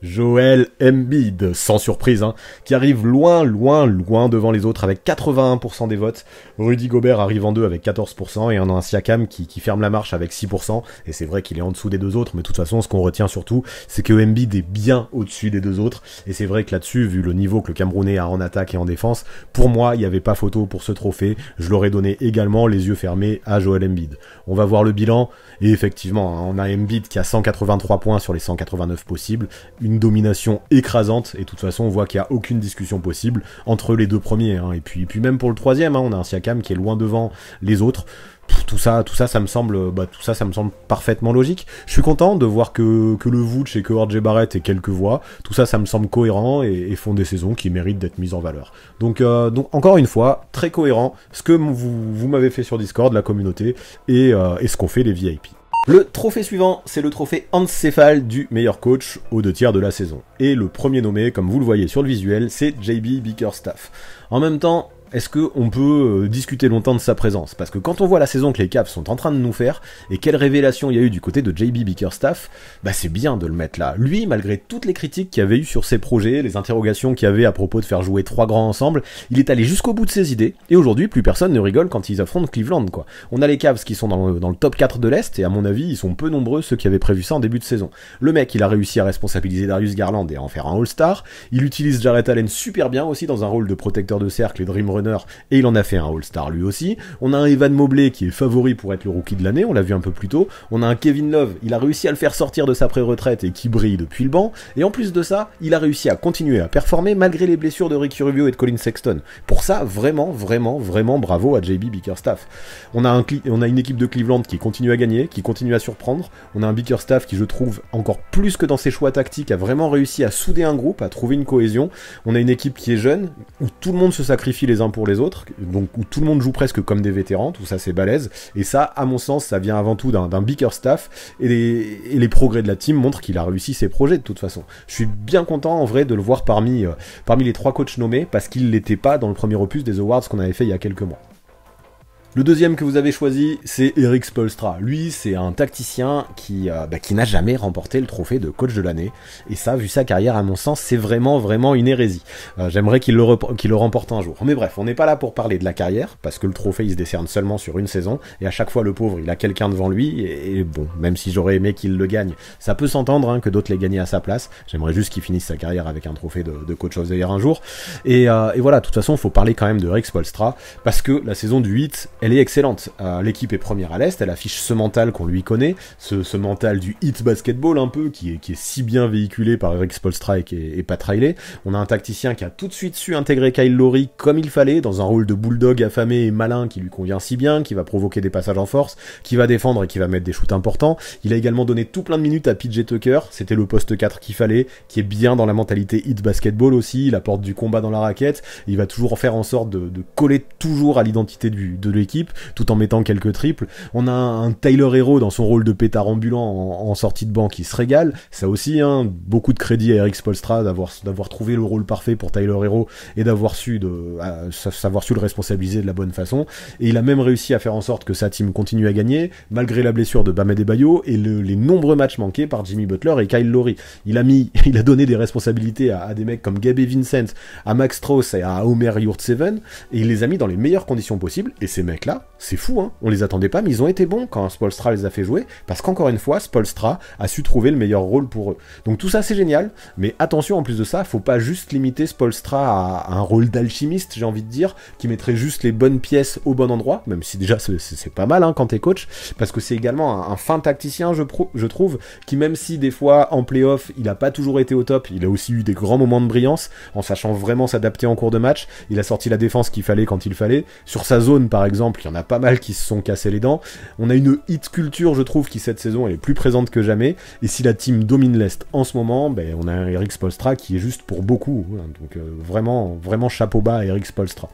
Joël Embiid, sans surprise, hein, qui arrive loin, loin, loin devant les autres avec 81% des votes. Rudy Gobert arrive en deux avec 14% et on a un Siakam qui, ferme la marche avec 6%. Et c'est vrai qu'il est en dessous des deux autres, mais de toute façon, ce qu'on retient surtout, c'est que Embiid est bien au-dessus des deux autres. Et c'est vrai que là-dessus, vu le niveau que le Camerounais a en attaque et en défense, pour moi, il n'y avait pas photo pour ce trophée. Je l'aurais donné également les yeux fermés à Joël Embiid. On va voir le bilan et effectivement, hein, on a Embiid qui a 183 points sur les 189 possibles domination écrasante, et de toute façon on voit qu'il n'y a aucune discussion possible entre les deux premiers, hein. et, puis, puis même pour le troisième, hein, on a un Siakam qui est loin devant les autres, tout ça, tout ça, ça me semble, bah, tout ça, ça me semble parfaitement logique. Je suis content de voir que, que le Vooch et que Orge Barrett aient quelques voix. Tout ça, ça me semble cohérent et, font des saisons qui méritent d'être mises en valeur. Donc, euh, donc encore une fois, très cohérent ce que vous, vous m'avez fait sur Discord, la communauté et, euh, et ce qu'ont fait les VIP. Le trophée suivant, c'est le trophée Encéphale du meilleur coach aux deux tiers de la saison. Et le premier nommé, comme vous le voyez sur le visuel, c'est JB Bickerstaff. En même temps, est-ce qu'on peut euh, discuter longtemps de sa présence Parce que quand on voit la saison que les Cavs sont en train de nous faire, et quelle révélations il y a eu du côté de JB Bickerstaff, bah c'est bien de le mettre là. Lui, malgré toutes les critiques qu'il y avait eu sur ses projets, les interrogations qu'il y avait à propos de faire jouer trois grands ensemble, il est allé jusqu'au bout de ses idées, et aujourd'hui, plus personne ne rigole quand ils affrontent Cleveland, quoi. On a les Cavs qui sont dans le, top 4 de l'Est, et à mon avis, ils sont peu nombreux ceux qui avaient prévu ça en début de saison. Le mec, il a réussi à responsabiliser Darius Garland et à en faire un All-Star, il utilise Jarrett Allen super bien aussi dans un rôle de protecteur de cercle et de et il en a fait un All-Star lui aussi. On a un Evan Mobley qui est favori pour être le rookie de l'année, on l'a vu un peu plus tôt. On a un Kevin Love, il a réussi à le faire sortir de sa pré-retraite et qui brille depuis le banc. Et en plus de ça, il a réussi à continuer à performer malgré les blessures de Ricky Rubio et de Colin Sexton. Pour ça, vraiment, vraiment, vraiment bravo à JB Bickerstaff. On on a une équipe de Cleveland qui continue à gagner, qui continue à surprendre. On a un Bickerstaff qui, je trouve, encore plus que dans ses choix tactiques, a vraiment réussi à souder un groupe, à trouver une cohésion. On a une équipe qui est jeune, où tout le monde se sacrifie les uns pour les autres, donc où tout le monde joue presque comme des vétérans, tout ça c'est balèze, et ça, à mon sens, ça vient avant tout d'un beaker staff et les progrès de la team montrent qu'il a réussi ses projets de toute façon. Je suis bien content en vrai de le voir parmi, euh, parmi les trois coachs nommés, parce qu'il l'était pas dans le premier opus des Awards qu'on avait fait il y a quelques mois. Le deuxième que vous avez choisi, c'est Eric Spolstra. Lui, c'est un tacticien qui, euh, bah, qui n'a jamais remporté le trophée de coach de l'année. Et ça, vu sa carrière, à mon sens, c'est vraiment, vraiment une hérésie. Euh, j'aimerais qu'il le, remporte un jour. Mais bref, on n'est pas là pour parler de la carrière, parce que le trophée, il se décerne seulement sur une saison. Et à chaque fois, le pauvre, il a quelqu'un devant lui. Et, bon, même si j'aurais aimé qu'il le gagne, ça peut s'entendre hein, que d'autres l'aient gagné à sa place. J'aimerais juste qu'il finisse sa carrière avec un trophée de, coach of un jour. Et, euh, et voilà, de toute façon, il faut parler quand même de Eric Spolstra, parce que la saison du 8, elle est excellente. Euh, l'équipe est première à l'Est, elle affiche ce mental qu'on lui connaît, ce, mental du hit basketball un peu, qui est, qui est si bien véhiculé par Eric Spolstra et, et, Pat Riley. On a un tacticien qui a tout de suite su intégrer Kyle Lowry comme il fallait, dans un rôle de bulldog affamé et malin qui lui convient si bien, qui va provoquer des passages en force, qui va défendre et qui va mettre des shoots importants. Il a également donné tout plein de minutes à PJ Tucker, c'était le poste 4 qu'il fallait, qui est bien dans la mentalité hit basketball aussi, il apporte du combat dans la raquette, il va toujours faire en sorte de coller toujours à l'identité de l'équipe tout en mettant quelques triples. On a un Tyler Hero dans son rôle de pétard ambulant en, sortie de banc qui se régale. Ça aussi, hein, beaucoup de crédit à Eric Spolstra d'avoir d'avoir trouvé le rôle parfait pour Tyler Hero et d'avoir su de savoir su le responsabiliser de la bonne façon. Et il a même réussi à faire en sorte que sa team continue à gagner malgré la blessure de Bamade Bayo et les nombreux matchs manqués par Jimmy Butler et Kyle Lowry. Il a mis, il a donné des responsabilités à, des mecs comme Gabby Vincent, à Max Strauss et à Homer Yurtseven et il les a mis dans les meilleures conditions possibles. Et ces mecs là c'est fou, hein. On les attendait pas, mais ils ont été bons quand Spolstra les a fait jouer, parce qu'encore une fois, Spolstra a su trouver le meilleur rôle pour eux. Donc tout ça, c'est génial, mais attention, en plus de ça, faut pas juste limiter Spolstra à un rôle d'alchimiste, j'ai envie de dire, qui mettrait juste les bonnes pièces au bon endroit, même si déjà c'est pas mal hein, quand t'es coach, parce que c'est également un, fin tacticien, je, je trouve, qui même si des fois en playoff, il a pas toujours été au top, il a aussi eu des grands moments de brillance, en sachant vraiment s'adapter en cours de match, il a sorti la défense qu'il fallait quand il fallait, sur sa zone par exemple, il y en a pas mal qui se sont cassés les dents. On a une hit culture, je trouve, qui cette saison est plus présente que jamais. Et si la team domine l'Est en ce moment, ben, on a un Eric Spolstra qui est juste pour beaucoup. Hein. donc euh, vraiment, vraiment chapeau bas à Eric Spolstra.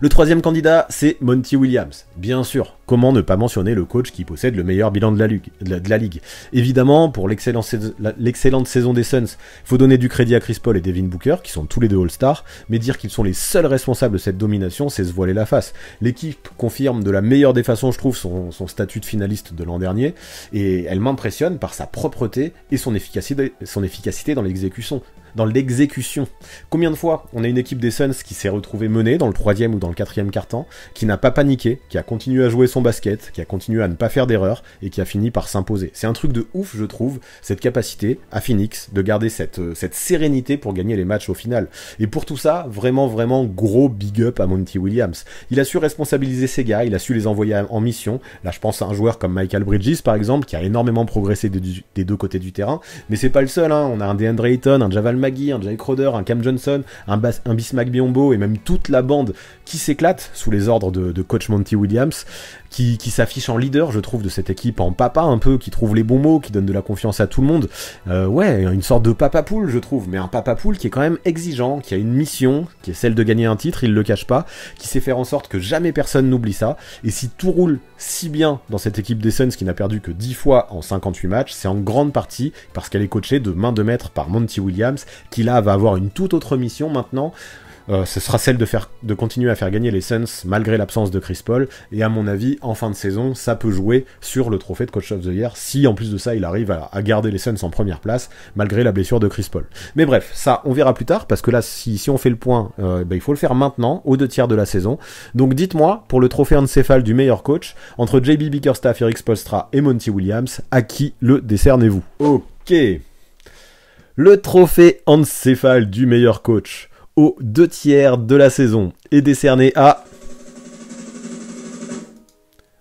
Le troisième candidat, c'est Monty Williams. Bien sûr, comment ne pas mentionner le coach qui possède le meilleur bilan de la, ligue Évidemment, pour l'excellente saison, des Suns, il faut donner du crédit à Chris Paul et Devin Booker, qui sont tous les deux All-Stars, mais dire qu'ils sont les seuls responsables de cette domination, c'est se voiler la face. L'équipe confirme de la meilleure des façons, je trouve, son, statut de finaliste de l'an dernier, et elle m'impressionne par sa propreté et son efficacité dans l'exécution dans l'exécution. Combien de fois on a une équipe des Suns qui s'est retrouvée menée dans le troisième ou dans le quatrième temps, qui n'a pas paniqué, qui a continué à jouer son basket, qui a continué à ne pas faire d'erreur et qui a fini par s'imposer. C'est un truc de ouf, je trouve, cette capacité à Phoenix de garder cette, euh, cette sérénité pour gagner les matchs au final. Et pour tout ça, vraiment, vraiment gros big up à Monty Williams. Il a su responsabiliser ses gars, il a su les envoyer en mission. Là, je pense à un joueur comme Michael Bridges, par exemple, qui a énormément progressé des deux côtés du terrain. Mais c'est pas le seul, hein. on a un DeAndre Ayton, un Javal Maggie, un Jay Crowder, un Cam Johnson, un, un Bismack Biombo et même toute la bande qui s'éclate sous les ordres de, coach Monty Williams, qui, qui s'affiche en leader, je trouve, de cette équipe, en papa un peu, qui trouve les bons mots, qui donne de la confiance à tout le monde. Euh, ouais, une sorte de papa poule, je trouve, mais un papa poule qui est quand même exigeant, qui a une mission, qui est celle de gagner un titre, il le cache pas, qui sait faire en sorte que jamais personne n'oublie ça. Et si tout roule si bien dans cette équipe des Suns qui n'a perdu que 10 fois en 58 matchs, c'est en grande partie parce qu'elle est coachée de main de maître par Monty Williams qui là va avoir une toute autre mission maintenant. Euh, ce sera celle de, faire, de continuer à faire gagner les Suns malgré l'absence de Chris Paul. Et à mon avis, en fin de saison, ça peut jouer sur le trophée de Coach of the Year si en plus de ça, il arrive à, garder les Suns en première place malgré la blessure de Chris Paul. Mais bref, ça, on verra plus tard parce que là, si, on fait le point, euh, ben, il faut le faire maintenant, aux deux tiers de la saison. Donc dites-moi, pour le trophée encéphale du meilleur coach, entre JB Bickerstaff, Eric Spolstra et Monty Williams, à qui le décernez-vous Ok. Le trophée Encéphale du meilleur coach aux deux tiers de la saison est décerné à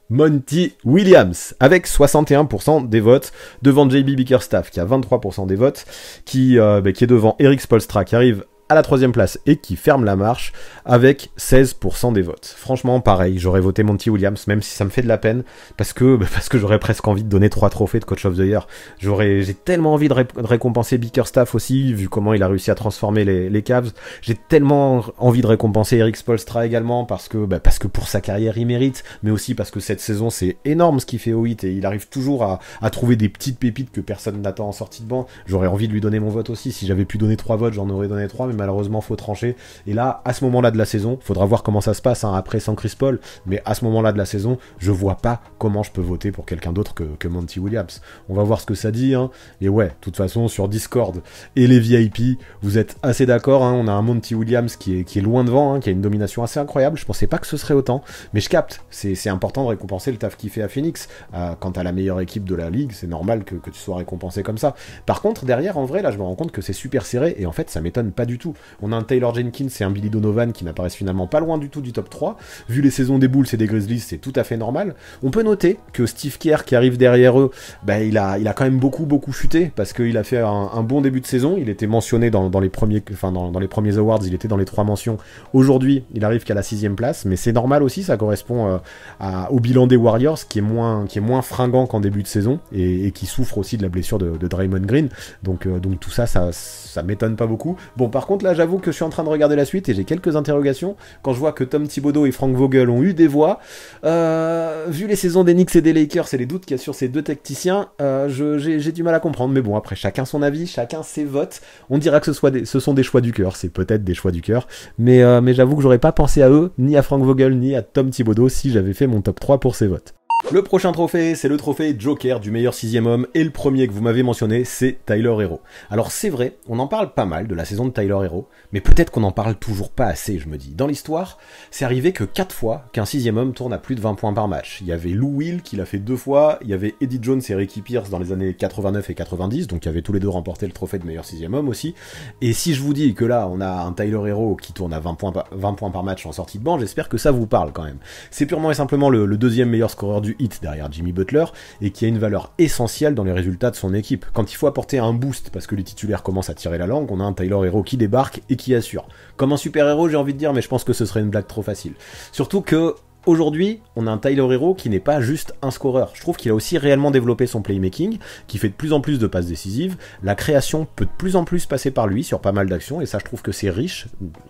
Monty Williams avec 61% des votes devant JB Bickerstaff qui a 23% des votes qui, euh, ben, qui est devant Eric Spolstra qui arrive à la troisième place et qui ferme la marche avec 16% des votes. Franchement, pareil, j'aurais voté Monty Williams, même si ça me fait de la peine, parce que, bah, parce que j'aurais presque envie de donner trois trophées de Coach of the Year. J'aurais, j'ai tellement envie de, récompenser Bickerstaff aussi, vu comment il a réussi à transformer les, Cavs. J'ai tellement envie de récompenser Eric Spolstra également, parce que, bah, parce que pour sa carrière, il mérite, mais aussi parce que cette saison, c'est énorme ce qu'il fait au 8 et il arrive toujours à, trouver des petites pépites que personne n'attend en sortie de banc. J'aurais envie de lui donner mon vote aussi. Si j'avais pu donner trois votes, j'en aurais donné trois, mais malheureusement faut trancher. Et là, à ce moment-là de la saison, faudra voir comment ça se passe hein, après sans Chris Paul, mais à ce moment-là de la saison, je vois pas comment je peux voter pour quelqu'un d'autre que, Monty Williams. On va voir ce que ça dit, hein. Et ouais, de toute façon, sur Discord et les VIP, vous êtes assez d'accord, hein. on a un Monty Williams qui est, loin devant, qui a une domination assez incroyable, je pensais pas que ce serait autant, mais je capte, c'est important de récompenser le taf qu'il fait à Phoenix. Euh, quant à la meilleure équipe de la ligue, c'est normal que, tu sois récompensé comme ça. Par contre, derrière, en vrai, là, je me rends compte que c'est super serré, et en fait, ça m'étonne pas du tout. On a un Taylor Jenkins et un Billy Donovan qui n'apparaissent finalement pas loin du tout du top 3. Vu les saisons des Bulls et des Grizzlies, c'est tout à fait normal. On peut noter que Steve Kerr qui arrive derrière eux, bah, il, a, il a quand même beaucoup beaucoup chuté parce qu'il a fait un, bon début de saison. Il était mentionné dans, les premiers, dans, les premiers awards, il était dans les trois mentions. Aujourd'hui, il arrive qu'à la sixième place, mais c'est normal aussi, ça correspond euh, à, au bilan des Warriors qui est moins, qui est moins fringant qu'en début de saison et, qui souffre aussi de la blessure de, Draymond Green. Donc, euh, donc tout ça, ça, ça m'étonne pas beaucoup. Bon, par contre, là, j'avoue que je suis en train de regarder la suite et j'ai quelques interrogations quand je vois que Tom Thibodeau et Frank Vogel ont eu des voix. Euh, vu les saisons des Knicks et des Lakers et les doutes qu'il y a sur ces deux tacticiens, euh, j'ai du mal à comprendre. Mais bon, après, chacun son avis, chacun ses votes. On dira que ce, soit des, ce sont des choix du cœur, c'est peut-être des choix du cœur. Mais, euh, mais j'avoue que j'aurais pas pensé à eux, ni à Frank Vogel, ni à Tom Thibodeau si j'avais fait mon top 3 pour ces votes. Le prochain trophée, c'est le trophée Joker du meilleur sixième homme, et le premier que vous m'avez mentionné, c'est Tyler Hero. Alors c'est vrai, on en parle pas mal de la saison de Tyler Hero, mais peut-être qu'on en parle toujours pas assez, je me dis. Dans l'histoire, c'est arrivé que 4 fois qu'un sixième homme tourne à plus de 20 points par match. Il y avait Lou Will qui l'a fait deux fois, il y avait Eddie Jones et Ricky Pierce dans les années 89 et 90, donc y avait tous les deux remporté le trophée de meilleur sixième homme aussi. Et si je vous dis que là, on a un Tyler Hero qui tourne à 20 points par, match en sortie de banc, j'espère que ça vous parle quand même. C'est purement et simplement le, le deuxième meilleur scoreur du hit derrière Jimmy Butler et qui a une valeur essentielle dans les résultats de son équipe. Quand il faut apporter un boost parce que les titulaires commencent à tirer la langue, on a un Tyler Hero qui débarque et qui assure. Comme un super-héros, j'ai envie de dire, mais je pense que ce serait une blague trop facile. Surtout que Aujourd'hui, on a un Tyler Hero qui n'est pas juste un scoreur. Je trouve qu'il a aussi réellement développé son playmaking, qui fait de plus en plus de passes décisives. La création peut de plus en plus passer par lui sur pas mal d'actions, et ça, je trouve que c'est riche,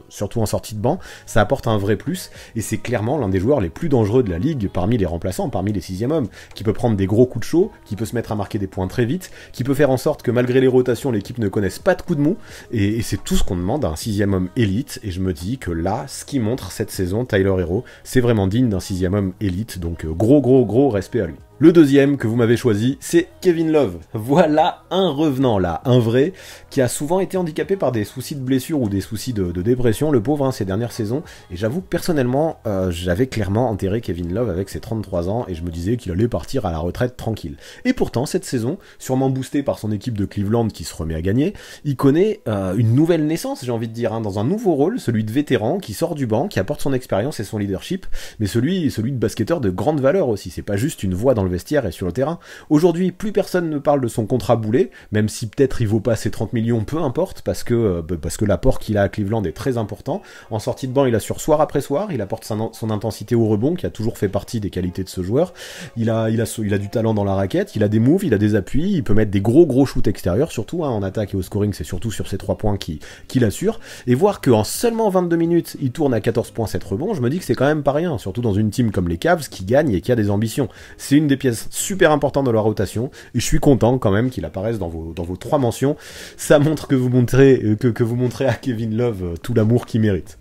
surtout en sortie de banc. Ça apporte un vrai plus, et c'est clairement l'un des joueurs les plus dangereux de la ligue parmi les remplaçants, parmi les sixième hommes, qui peut prendre des gros coups de chaud, qui peut se mettre à marquer des points très vite, qui peut faire en sorte que malgré les rotations, l'équipe ne connaisse pas de coups de mou, et, et c'est tout ce qu'on demande à un sixième homme élite. Et je me dis que là, ce qui montre cette saison, Tyler Hero, c'est vraiment digne d'un sixième homme élite, donc euh, gros gros gros respect à lui. Le deuxième que vous m'avez choisi, c'est Kevin Love. Voilà un revenant là, un vrai, qui a souvent été handicapé par des soucis de blessure ou des soucis de, dépression, le pauvre, hein, ces dernières saisons. Et j'avoue personnellement, euh, j'avais clairement enterré Kevin Love avec ses 33 ans et je me disais qu'il allait partir à la retraite tranquille. Et pourtant, cette saison, sûrement boostée par son équipe de Cleveland qui se remet à gagner, il connaît euh, une nouvelle naissance, j'ai envie de dire, hein, dans un nouveau rôle, celui de vétéran qui sort du banc, qui apporte son expérience et son leadership, mais celui, celui de basketteur de grande valeur aussi. C'est pas juste une voix dans le vestiaire et sur le terrain. Aujourd'hui, plus personne ne parle de son contrat boulet, même si peut-être il vaut pas ses 30 millions, peu importe, parce que, euh, bah, parce que l'apport qu'il a à Cleveland est très important. En sortie de banc, il assure soir après soir, il apporte son, intensité au rebond, qui a toujours fait partie des qualités de ce joueur. Il a, il a, il a du talent dans la raquette, il a des moves, il a des appuis, il peut mettre des gros gros shoots extérieurs, surtout hein, en attaque et au scoring, c'est surtout sur ces trois points qu'il qui assure. Et voir qu'en seulement 22 minutes, il tourne à 14 points, 7 rebonds, je me dis que c'est quand même pas rien, surtout dans une team comme les Cavs qui gagne et qui a des ambitions. C'est une des pièce super importante dans la rotation. Et je suis content quand même qu'il apparaisse dans vos, dans vos trois mentions. Ça montre que vous montrez, euh, que, que vous montrez à Kevin Love euh, tout l'amour qu'il mérite.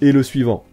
Et le suivant,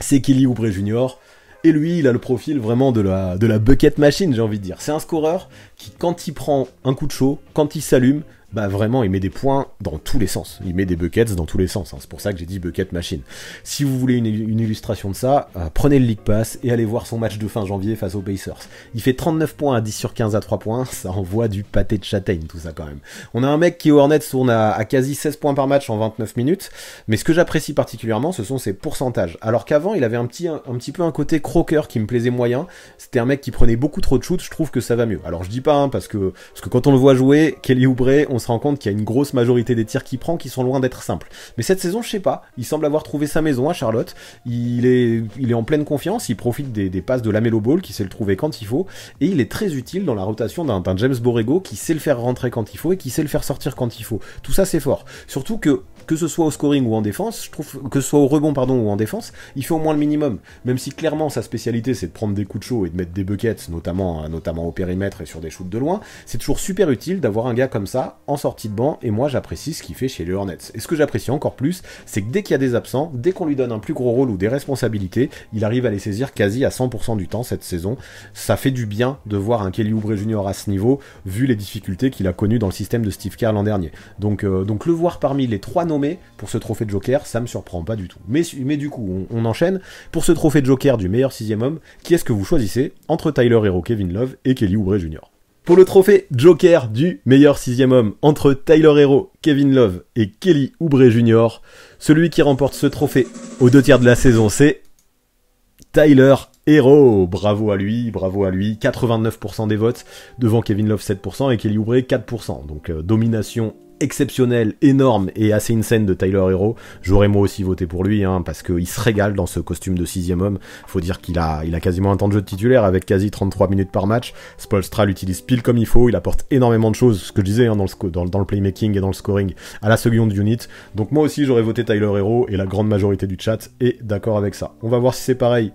c'est Kelly Oubre Junior. Et lui, il a le profil vraiment de la, de la bucket machine, j'ai envie de dire. C'est un scoreur qui, quand il prend un coup de chaud, quand il s'allume, bah vraiment, il met des points dans tous les sens. Il met des buckets dans tous les sens. Hein. C'est pour ça que j'ai dit bucket machine. Si vous voulez une, illustration de ça, euh, prenez le League Pass et allez voir son match de fin janvier face aux Pacers. Il fait 39 points à 10 sur 15 à 3 points. Ça envoie du pâté de châtaigne, tout ça quand même. On a un mec qui au Hornets tourne à, quasi 16 points par match en 29 minutes. Mais ce que j'apprécie particulièrement, ce sont ses pourcentages. Alors qu'avant, il avait un petit, un, petit peu un côté croqueur qui me plaisait moyen. C'était un mec qui prenait beaucoup trop de shoots. Je trouve que ça va mieux. Alors je dis pas, hein, parce que, parce que quand on le voit jouer, Kelly Oubre, on se rend compte qu'il y a une grosse majorité des tirs qu'il prend qui sont loin d'être simples. Mais cette saison, je sais pas, il semble avoir trouvé sa maison à Charlotte. Il est, il est en pleine confiance, il profite des, passes de Lamelo Ball qui sait le trouver quand il faut, et il est très utile dans la rotation d'un James Borrego qui sait le faire rentrer quand il faut et qui sait le faire sortir quand il faut. Tout ça, c'est fort. Surtout que que ce soit au scoring ou en défense, je trouve que ce soit au rebond pardon ou en défense, il fait au moins le minimum. Même si clairement sa spécialité c'est de prendre des coups de chaud et de mettre des buckets, notamment euh, notamment au périmètre et sur des shoots de loin, c'est toujours super utile d'avoir un gars comme ça en sortie de banc. Et moi j'apprécie ce qu'il fait chez les Hornets. Et ce que j'apprécie encore plus, c'est que dès qu'il y a des absents, dès qu'on lui donne un plus gros rôle ou des responsabilités, il arrive à les saisir quasi à 100% du temps cette saison. Ça fait du bien de voir un Kelly Oubre Jr à ce niveau, vu les difficultés qu'il a connues dans le système de Steve Kerr l'an dernier. Donc euh, donc le voir parmi les trois mais pour ce trophée de Joker, ça me surprend pas du tout. Mais, mais du coup, on, enchaîne. Pour ce trophée de Joker du meilleur sixième homme, qui est-ce que vous choisissez entre Tyler Hero, Kevin Love et Kelly Oubre Jr. Pour le trophée Joker du meilleur sixième homme entre Tyler Hero, Kevin Love et Kelly Oubre Jr., celui qui remporte ce trophée aux deux tiers de la saison, c'est Tyler héros. Bravo à lui, bravo à lui. 89% des votes devant Kevin Love 7% et Kelly Oubre 4%. Donc euh, domination exceptionnelle, énorme et assez insane de Tyler Hero. J'aurais moi aussi voté pour lui, hein, parce qu'il se régale dans ce costume de sixième homme. Faut dire qu'il a, quasiment un temps de jeu de titulaire avec quasi 33 minutes par match. Spolstra l'utilise pile comme il faut, il apporte énormément de choses, ce que je disais hein, dans, le dans, le playmaking et dans le scoring à la seconde unit. Donc moi aussi j'aurais voté Tyler Hero et la grande majorité du chat est d'accord avec ça. On va voir si c'est pareil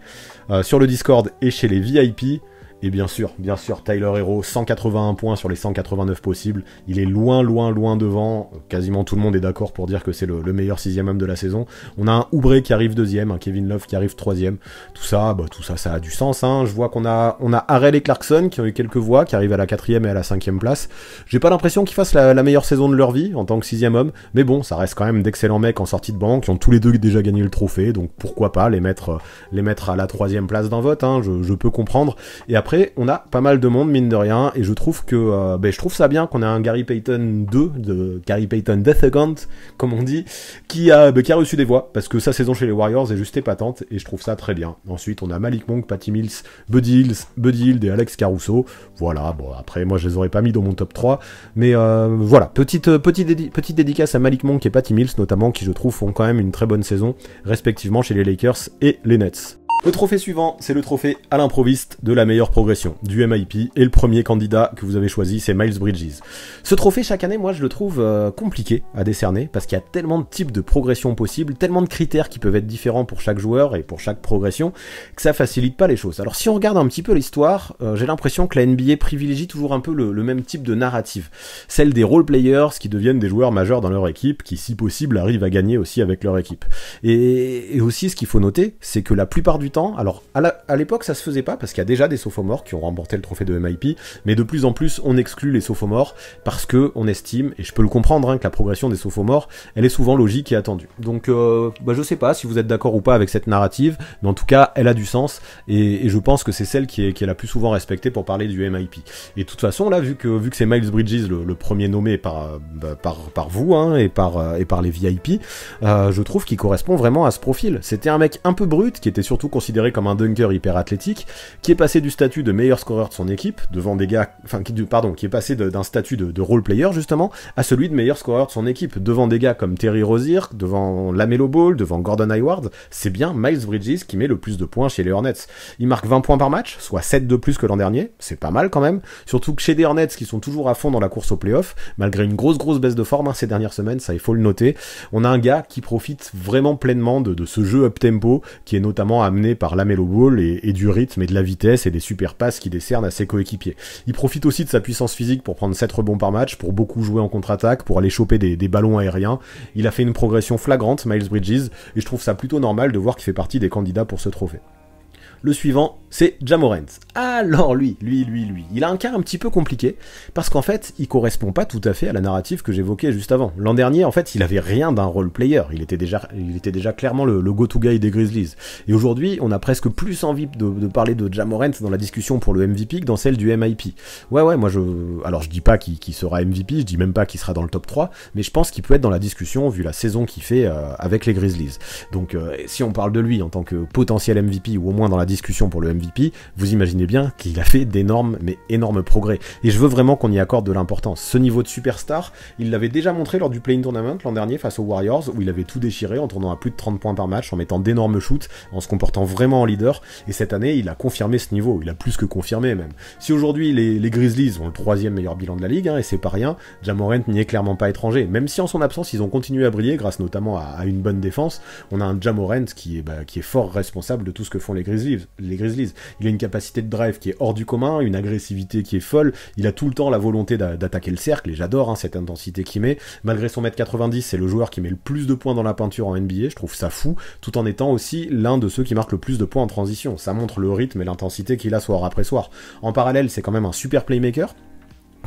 euh, sur le Discord et chez les VIP. Et bien sûr, bien sûr, Tyler Hero, 181 points sur les 189 possibles. Il est loin, loin, loin devant. Quasiment tout le monde est d'accord pour dire que c'est le, meilleur sixième homme de la saison. On a un Oubre qui arrive deuxième, un Kevin Love qui arrive troisième. Tout ça, bah, tout ça, ça a du sens. Hein. Je vois qu'on a, on a Harrell et Clarkson qui ont eu quelques voix, qui arrivent à la quatrième et à la cinquième place. J'ai pas l'impression qu'ils fassent la, meilleure saison de leur vie en tant que sixième homme, mais bon, ça reste quand même d'excellents mecs en sortie de banque, qui ont tous les deux déjà gagné le trophée, donc pourquoi pas les mettre, les mettre à la troisième place d'un vote. Hein. Je, je peux comprendre. Et après, après, on a pas mal de monde, mine de rien, et je trouve que euh, ben, je trouve ça bien qu'on a un Gary Payton 2, de Gary Payton Death Second, comme on dit, qui a, ben, qui a reçu des voix, parce que sa saison chez les Warriors est juste épatante, et je trouve ça très bien. Ensuite, on a Malik Monk, Patty Mills, Buddy Hills, Buddy et Alex Caruso. Voilà, bon, après, moi, je les aurais pas mis dans mon top 3, mais euh, voilà, petite, euh, petite, petite dédicace à Malik Monk et Patty Mills, notamment, qui, je trouve, font quand même une très bonne saison, respectivement, chez les Lakers et les Nets. Le trophée suivant, c'est le trophée à l'improviste de la meilleure progression du MIP et le premier candidat que vous avez choisi, c'est Miles Bridges. Ce trophée, chaque année, moi, je le trouve euh, compliqué à décerner parce qu'il y a tellement de types de progression possibles, tellement de critères qui peuvent être différents pour chaque joueur et pour chaque progression que ça facilite pas les choses. Alors, si on regarde un petit peu l'histoire, euh, j'ai l'impression que la NBA privilégie toujours un peu le, même type de narrative, celle des role players qui deviennent des joueurs majeurs dans leur équipe, qui, si possible, arrivent à gagner aussi avec leur équipe. Et, et aussi, ce qu'il faut noter, c'est que la plupart du temps, alors à l'époque ça se faisait pas parce qu'il y a déjà des sophomores qui ont remporté le trophée de MIP, mais de plus en plus on exclut les sophomores parce que on estime, et je peux le comprendre, hein, que la progression des sophomores elle est souvent logique et attendue. Donc euh, bah, je sais pas si vous êtes d'accord ou pas avec cette narrative, mais en tout cas elle a du sens et, je pense que c'est celle qui est, la plus souvent respectée pour parler du MIP. Et de toute façon là, vu que, vu que c'est Miles Bridges le, premier nommé par, euh, bah, vous hein, euh, et, par, les VIP, je trouve qu'il correspond vraiment à ce profil. C'était un mec un peu brut qui était surtout considéré comme un dunker hyper athlétique, qui est passé du statut de meilleur scoreur de son équipe, devant des gars, enfin, qui, pardon, qui est passé d'un statut de, de role player, justement, à celui de meilleur scoreur de son équipe, devant des gars comme Terry Rozier, devant Lamelo Ball, devant Gordon Hayward, c'est bien Miles Bridges qui met le plus de points chez les Hornets. Il marque 20 points par match, soit 7 de plus que l'an dernier, c'est pas mal quand même, surtout que chez les Hornets qui sont toujours à fond dans la course au playoff, malgré une grosse grosse baisse de forme hein, ces dernières semaines, ça il faut le noter, on a un gars qui profite vraiment pleinement de ce jeu up-tempo qui est notamment amené par Lamelo Ball et, du rythme et de la vitesse et des super passes qu'il décerne à ses coéquipiers. Il profite aussi de sa puissance physique pour prendre 7 rebonds par match, pour beaucoup jouer en contre-attaque, pour aller choper des, des, ballons aériens. Il a fait une progression flagrante, Miles Bridges, et je trouve ça plutôt normal de voir qu'il fait partie des candidats pour ce trophée. Le suivant, c'est Jamorens. Alors lui, lui, lui, lui, il a un cas un petit peu compliqué, parce qu'en fait, il correspond pas tout à fait à la narrative que j'évoquais juste avant. L'an dernier, en fait, il avait rien d'un role-player, il, était déjà, il était déjà clairement le, go-to-guy des Grizzlies. Et aujourd'hui, on a presque plus envie de, parler de Jamorens dans la discussion pour le MVP que dans celle du MIP. Ouais, ouais, moi je... Alors je dis pas qu'il sera MVP, je dis même pas qu'il sera dans le top 3, mais je pense qu'il peut être dans la discussion vu la saison qu'il fait euh, avec les Grizzlies. Donc euh, si on parle de lui en tant que potentiel MVP, ou au moins dans la discussion pour le MVP, vous imaginez bien qu'il a fait d'énormes, mais énormes progrès. Et je veux vraiment qu'on y accorde de l'importance. Ce niveau de superstar, il l'avait déjà montré lors du Playing Tournament l'an dernier face aux Warriors, où il avait tout déchiré en tournant à plus de 30 points par match, en mettant d'énormes shoots, en se comportant vraiment en leader. Et cette année, il a confirmé ce niveau, il a plus que confirmé même. Si aujourd'hui les, Grizzlies ont le troisième meilleur bilan de la ligue, hein, et c'est pas rien, Jamorent n'y est clairement pas étranger. Même si en son absence, ils ont continué à briller grâce notamment à, une bonne défense, on a un Jamorent qui est, bah, qui est fort responsable de tout ce que font les Grizzlies. Les Grizzlies il a une capacité de drive qui est hors du commun, une agressivité qui est folle. Il a tout le temps la volonté d'attaquer le cercle et j'adore hein, cette intensité qu'il met. Malgré son mètre 90, c'est le joueur qui met le plus de points dans la peinture en NBA. Je trouve ça fou, tout en étant aussi l'un de ceux qui marque le plus de points en transition. Ça montre le rythme et l'intensité qu'il a soir après soir. En parallèle, c'est quand même un super playmaker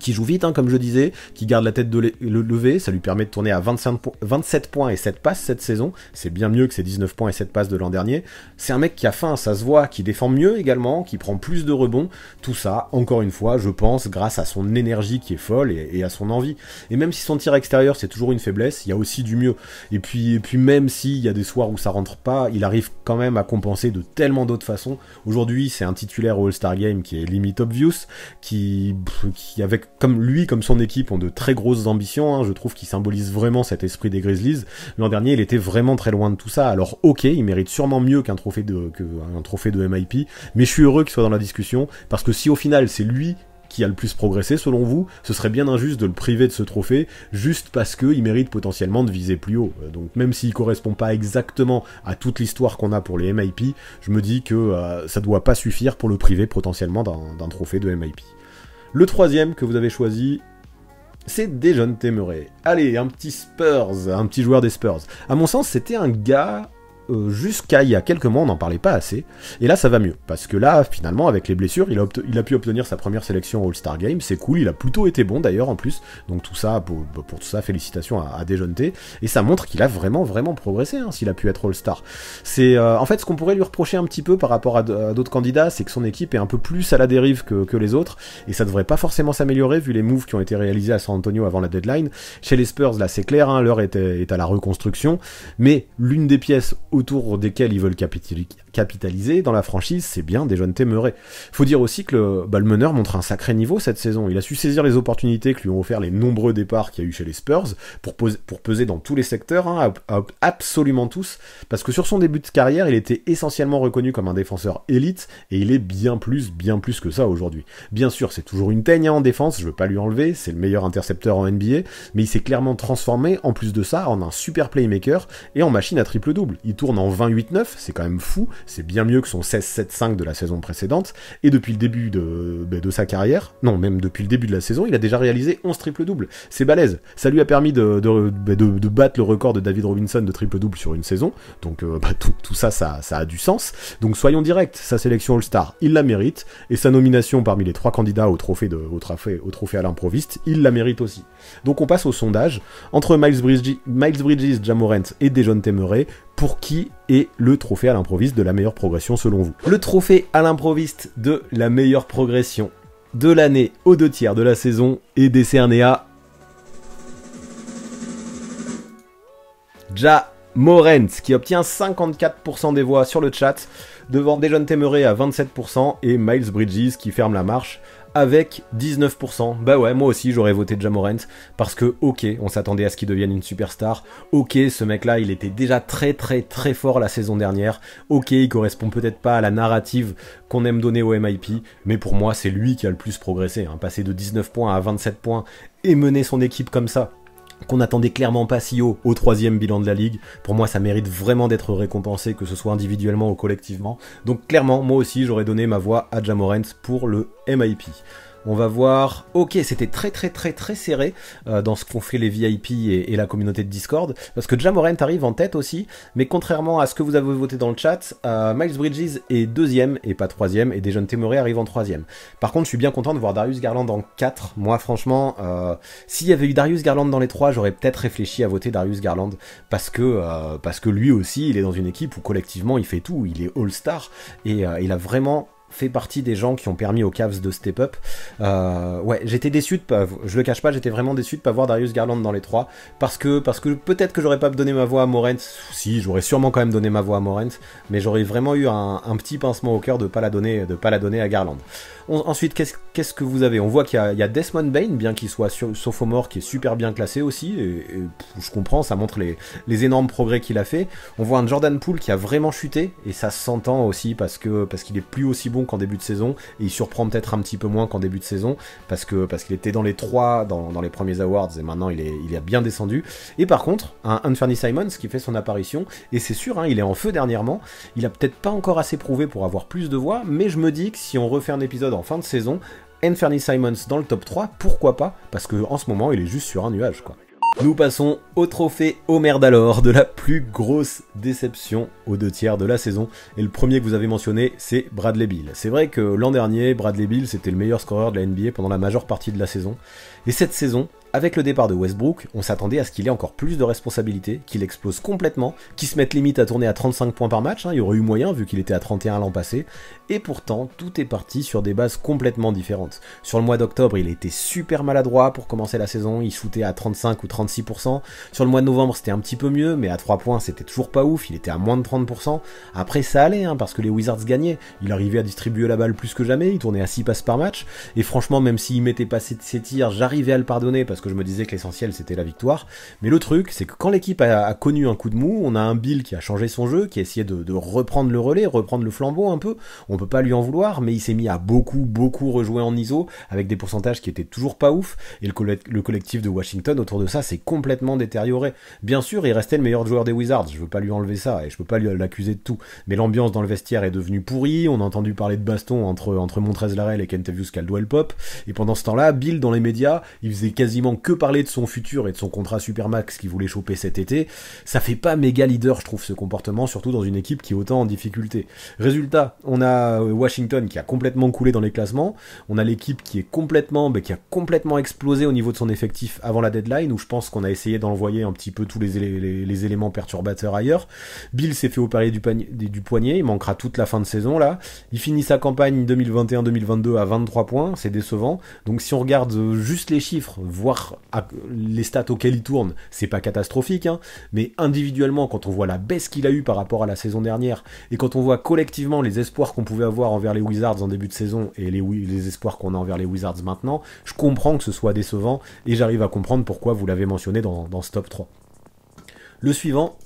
qui joue vite, hein, comme je disais, qui garde la tête de le levée, ça lui permet de tourner à 27 points et 7 passes cette saison, c'est bien mieux que ses 19 points et 7 passes de l'an dernier. C'est un mec qui a faim, ça se voit, qui défend mieux également, qui prend plus de rebonds, tout ça, encore une fois, je pense, grâce à son énergie qui est folle et, à son envie. Et même si son tir extérieur c'est toujours une faiblesse, il y a aussi du mieux. Et puis, et puis même s'il y a des soirs où ça rentre pas, il arrive quand même à compenser de tellement d'autres façons. Aujourd'hui, c'est un titulaire au All-Star Game qui est limite obvious, qui, qui avec comme lui, comme son équipe, ont de très grosses ambitions. Hein. je trouve qu'il symbolise vraiment cet esprit des Grizzlies. L'an dernier, il était vraiment très loin de tout ça. Alors, ok, il mérite sûrement mieux qu'un trophée de trophée de MIP, mais je suis heureux qu'il soit dans la discussion parce que si au final c'est lui qui a le plus progressé selon vous, ce serait bien injuste de le priver de ce trophée juste parce qu'il mérite potentiellement de viser plus haut. Euh, donc même s'il correspond pas exactement à toute l'histoire qu'on a pour les MIP, je me dis que ça euh, ça doit pas suffire pour le priver potentiellement d'un trophée de MIP. Le troisième que vous avez choisi, c'est jeunes Témuré. Allez, un petit Spurs, un petit joueur des Spurs. À mon sens, c'était un gars euh, jusqu'à il y a quelques mois, on n'en parlait pas assez. Et là, ça va mieux. Parce que là, finalement, avec les blessures, il a, pu obtenir sa première sélection All-Star Game. C'est cool. Il a plutôt été bon d'ailleurs en plus. Donc tout ça, pour, tout ça, félicitations à, à Et ça montre qu'il a vraiment, vraiment progressé hein, s'il a pu être All-Star. C'est euh, en fait ce qu'on pourrait lui reprocher un petit peu par rapport à d'autres candidats, c'est que son équipe est un peu plus à la dérive que, les autres. Et ça devrait pas forcément s'améliorer vu les moves qui ont été réalisés à San Antonio avant la deadline. Chez les Spurs, là, c'est clair, hein, l'heure est, est à la reconstruction. Mais l'une des pièces aussi autour desquels ils veulent capitaliser, capitaliser dans la franchise, c'est bien des jeunes témérés. Faut dire aussi que le, bah, meneur montre un sacré niveau cette saison. Il a su saisir les opportunités que lui ont offert les nombreux départs qu'il y a eu chez les Spurs pour, peser dans tous les secteurs, hein, absolument tous, parce que sur son début de carrière, il était essentiellement reconnu comme un défenseur élite et il est bien plus, bien plus que ça aujourd'hui. Bien sûr, c'est toujours une teigne hein, en défense, je veux pas lui enlever, c'est le meilleur intercepteur en NBA, mais il s'est clairement transformé en plus de ça en un super playmaker et en machine à triple double. Il tourne en 28-9, c'est quand même fou, c'est bien mieux que son 16-7-5 de la saison précédente, et depuis le début bah, de, sa carrière, non, même depuis le début de la saison, il a déjà réalisé 11 triple-doubles, c'est balèze, ça lui a permis bah, de, de, battre le record de David Robinson de triple-double sur une saison, donc euh, bah, tout, ça, ça, a du sens, donc soyons directs, sa sélection All-Star, il la mérite, et sa nomination parmi les trois candidats au trophée, de, au trophée à l'improviste, il la mérite aussi. Donc on passe au sondage, entre Miles Bridges, Miles Bridges et Dejon Temeray, pour qui et le trophée à l'improviste de la meilleure progression selon vous. Le trophée à l'improviste de la meilleure progression de l'année aux deux tiers de la saison est décerné à Ja Morenz qui obtient 54% des voix sur le chat devant Dejon Temeré à 27% et Miles Bridges qui ferme la marche avec 19%. Bah ouais, moi aussi j'aurais voté Jamorent, parce que ok, on s'attendait à ce qu'il devienne une superstar. Ok, ce mec-là, il était déjà très très très fort la saison dernière. Ok, il correspond peut-être pas à la narrative qu'on aime donner au MIP, mais pour moi c'est lui qui a le plus progressé. Hein. Passer de 19 points à 27 points et mener son équipe comme ça, qu'on n'attendait clairement pas si haut au troisième bilan de la Ligue. Pour moi, ça mérite vraiment d'être récompensé, que ce soit individuellement ou collectivement. Donc clairement, moi aussi, j'aurais donné ma voix à Jamorens pour le MIP. On va voir. Ok, c'était très très très très serré euh, dans ce qu'ont fait les VIP et, la communauté de Discord, parce que Jamorent arrive en tête aussi, mais contrairement à ce que vous avez voté dans le chat, euh, Miles Bridges est deuxième et pas troisième, et Dejon Témoré arrive en troisième. Par contre, je suis bien content de voir Darius Garland en 4. Moi, franchement, euh, s'il y avait eu Darius Garland dans les trois, j'aurais peut-être réfléchi à voter Darius Garland, parce que, parce que lui aussi, il est dans une équipe où collectivement, il fait tout, il est all-star, et il a vraiment fait partie des gens qui ont permis aux Cavs de step up. Euh, ouais, j'étais déçu de pas, je le cache pas, j'étais vraiment déçu de pas voir Darius Garland dans les trois parce que parce que peut-être que j'aurais pas donné ma voix à Morent. Si, j'aurais sûrement quand même donné ma voix à Morent, mais j'aurais vraiment eu un, petit pincement au cœur de pas la donner, de pas la donner à Garland. ensuite, qu'est-ce qu'est-ce que vous avez On voit qu'il y, a Desmond Bain, bien qu'il soit sophomore, qui est super bien classé aussi. Et, je comprends, ça montre les, énormes progrès qu'il a fait. On voit un Jordan Poole qui a vraiment chuté et ça s'entend aussi parce que parce qu'il est plus aussi bon qu'en début de saison, et il surprend peut-être un petit peu moins qu'en début de saison, parce que parce qu'il était dans les trois dans, les premiers awards, et maintenant il est, il bien descendu. Et par contre, un Anthony Simons qui fait son apparition, et c'est sûr, hein, il est en feu dernièrement, il a peut-être pas encore assez prouvé pour avoir plus de voix, mais je me dis que si on refait un épisode en fin de saison, Anthony Simons dans le top 3, pourquoi pas Parce que en ce moment, il est juste sur un nuage, quoi. Nous passons au trophée Homer d'alors, de la plus grosse déception aux deux tiers de la saison. Et le premier que vous avez mentionné, c'est Bradley Bill. C'est vrai que l'an dernier, Bradley Bill, c'était le meilleur scoreur de la NBA pendant la majeure partie de la saison. Et cette saison, avec le départ de Westbrook, on s'attendait à ce qu'il ait encore plus de responsabilités, qu'il explose complètement, qu'il se mette limite à tourner à 35 points par match, hein, il y aurait eu moyen vu qu'il était à 31 l'an passé, et pourtant tout est parti sur des bases complètement différentes. Sur le mois d'octobre, il était super maladroit pour commencer la saison, il shootait à 35 ou 36%, sur le mois de novembre c'était un petit peu mieux, mais à 3 points c'était toujours pas ouf, il était à moins de 30%, après ça allait hein, parce que les Wizards gagnaient, il arrivait à distribuer la balle plus que jamais, il tournait à 6 passes par match, et franchement même s'il mettait pas ses tirs, arrivé à le pardonner parce que je me disais que l'essentiel c'était la victoire. Mais le truc, c'est que quand l'équipe a, connu un coup de mou, on a un Bill qui a changé son jeu, qui a essayé de, reprendre le relais, reprendre le flambeau un peu. On peut pas lui en vouloir, mais il s'est mis à beaucoup, beaucoup rejouer en ISO avec des pourcentages qui étaient toujours pas ouf. Et le, collectif de Washington autour de ça s'est complètement détérioré. Bien sûr, il restait le meilleur joueur des Wizards. Je veux pas lui enlever ça et je peux pas lui l'accuser de tout. Mais l'ambiance dans le vestiaire est devenue pourrie. On a entendu parler de baston entre entre Montrez Larel et Kentavius Caldwell Pop. Et pendant ce temps-là, Bill dans les médias il faisait quasiment que parler de son futur et de son contrat Supermax qu'il voulait choper cet été. Ça fait pas méga leader, je trouve, ce comportement, surtout dans une équipe qui est autant en difficulté. Résultat, on a euh, Washington qui a complètement coulé dans les classements. On a l'équipe qui est complètement, ben, qui a complètement explosé au niveau de son effectif avant la deadline, où je pense qu'on a essayé d'envoyer un petit peu tous les, éléments perturbateurs ailleurs. Bill s'est fait opérer du, panier, du poignet, il manquera toute la fin de saison là. Il finit sa campagne 2021-2022 à 23 points, c'est décevant. Donc si on regarde euh, juste les chiffres, voir les stats auxquels il tourne, c'est pas catastrophique, hein, mais individuellement, quand on voit la baisse qu'il a eue par rapport à la saison dernière, et quand on voit collectivement les espoirs qu'on pouvait avoir envers les Wizards en début de saison et les, espoirs qu'on a envers les Wizards maintenant, je comprends que ce soit décevant et j'arrive à comprendre pourquoi vous l'avez mentionné dans, dans ce top 3. Le suivant,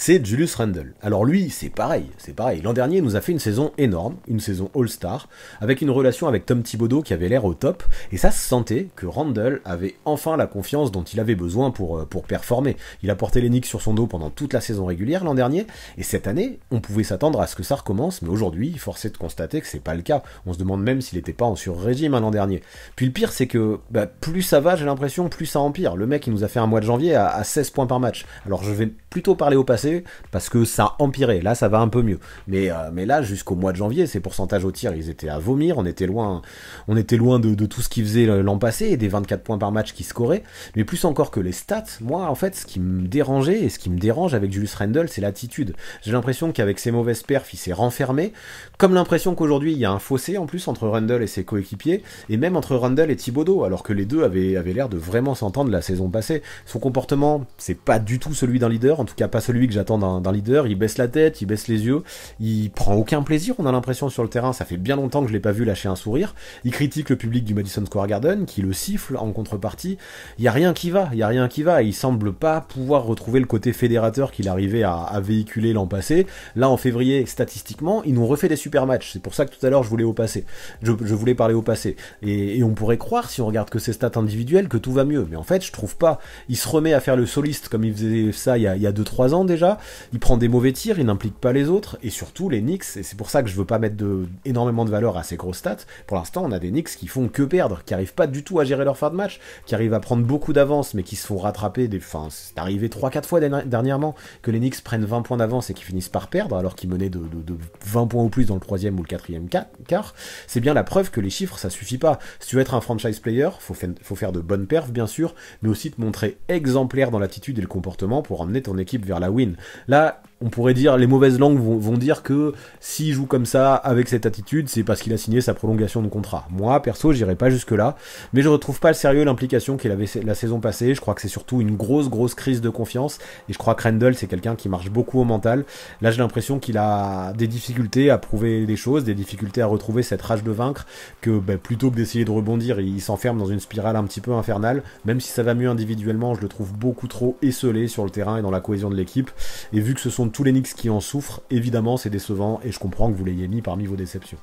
c'est Julius Randle. Alors lui, c'est pareil, c'est pareil. L'an dernier, il nous a fait une saison énorme, une saison All-Star, avec une relation avec Tom Thibodeau qui avait l'air au top, et ça se sentait que Randle avait enfin la confiance dont il avait besoin pour, euh, pour performer. Il a porté les Knicks sur son dos pendant toute la saison régulière l'an dernier, et cette année, on pouvait s'attendre à ce que ça recommence, mais aujourd'hui, force est de constater que c'est pas le cas. On se demande même s'il était pas en sur-régime hein, l'an dernier. Puis le pire, c'est que bah, plus ça va, j'ai l'impression, plus ça empire. Le mec, il nous a fait un mois de janvier à, à 16 points par match. Alors je vais plutôt parler au passé parce que ça empirait, Là, ça va un peu mieux. Mais, euh, mais là, jusqu'au mois de janvier, ces pourcentages au tir, ils étaient à vomir. On était loin, on était loin de, tout ce qu'ils faisait l'an passé et des 24 points par match qui scoraient. Mais plus encore que les stats, moi, en fait, ce qui me dérangeait et ce qui me dérange avec Julius Randle, c'est l'attitude. J'ai l'impression qu'avec ses mauvaises perfs, il s'est renfermé. Comme l'impression qu'aujourd'hui, il y a un fossé en plus entre Randle et ses coéquipiers et même entre Randle et Thibaudot, alors que les deux avaient, l'air de vraiment s'entendre la saison passée. Son comportement, c'est pas du tout celui d'un leader, en tout cas pas celui que j'attends d'un leader. Il baisse la tête, il baisse les yeux, il prend aucun plaisir, on a l'impression, sur le terrain. Ça fait bien longtemps que je l'ai pas vu lâcher un sourire. Il critique le public du Madison Square Garden, qui le siffle en contrepartie. Il y a rien qui va, il y a rien qui va. Et il semble pas pouvoir retrouver le côté fédérateur qu'il arrivait à, véhiculer l'an passé. Là, en février, statistiquement, ils nous refait des super matchs. C'est pour ça que tout à l'heure, je voulais au passé. Je, voulais parler au passé. Et, on pourrait croire, si on regarde que ces stats individuelles, que tout va mieux. Mais en fait, je trouve pas. Il se remet à faire le soliste comme il faisait ça il il y a 2-3 ans déjà. Il prend des mauvais tirs, il n'implique pas les autres, et surtout les Knicks, et c'est pour ça que je veux pas mettre de, énormément de valeur à ces grosses stats, pour l'instant on a des Knicks qui font que perdre, qui arrivent pas du tout à gérer leur fin de match, qui arrivent à prendre beaucoup d'avance, mais qui se font rattraper, des, enfin c'est arrivé 3-4 fois dernièrement que les Knicks prennent 20 points d'avance et qui finissent par perdre, alors qu'ils menaient de, de, 20 points ou plus dans le troisième ou le quatrième quart, c'est bien la preuve que les chiffres ça suffit pas. Si tu veux être un franchise player, faut, faut faire de bonnes perfs bien sûr, mais aussi te montrer exemplaire dans l'attitude et le comportement pour emmener ton équipe vers la win. Là, on pourrait dire, les mauvaises langues vont, dire que s'il joue comme ça, avec cette attitude, c'est parce qu'il a signé sa prolongation de contrat. Moi, perso, j'irai pas jusque-là, mais je retrouve pas le sérieux, l'implication qu'il avait la saison passée. Je crois que c'est surtout une grosse, grosse crise de confiance, et je crois que Randall, c'est quelqu'un qui marche beaucoup au mental. Là, j'ai l'impression qu'il a des difficultés à prouver des choses, des difficultés à retrouver cette rage de vaincre, que bah, plutôt que d'essayer de rebondir, il s'enferme dans une spirale un petit peu infernale, même si ça va mieux individuellement, je le trouve beaucoup trop esselé sur le terrain et dans la cohésion de l'équipe, et vu que ce sont tous les Nix qui en souffrent, évidemment, c'est décevant et je comprends que vous l'ayez mis parmi vos déceptions.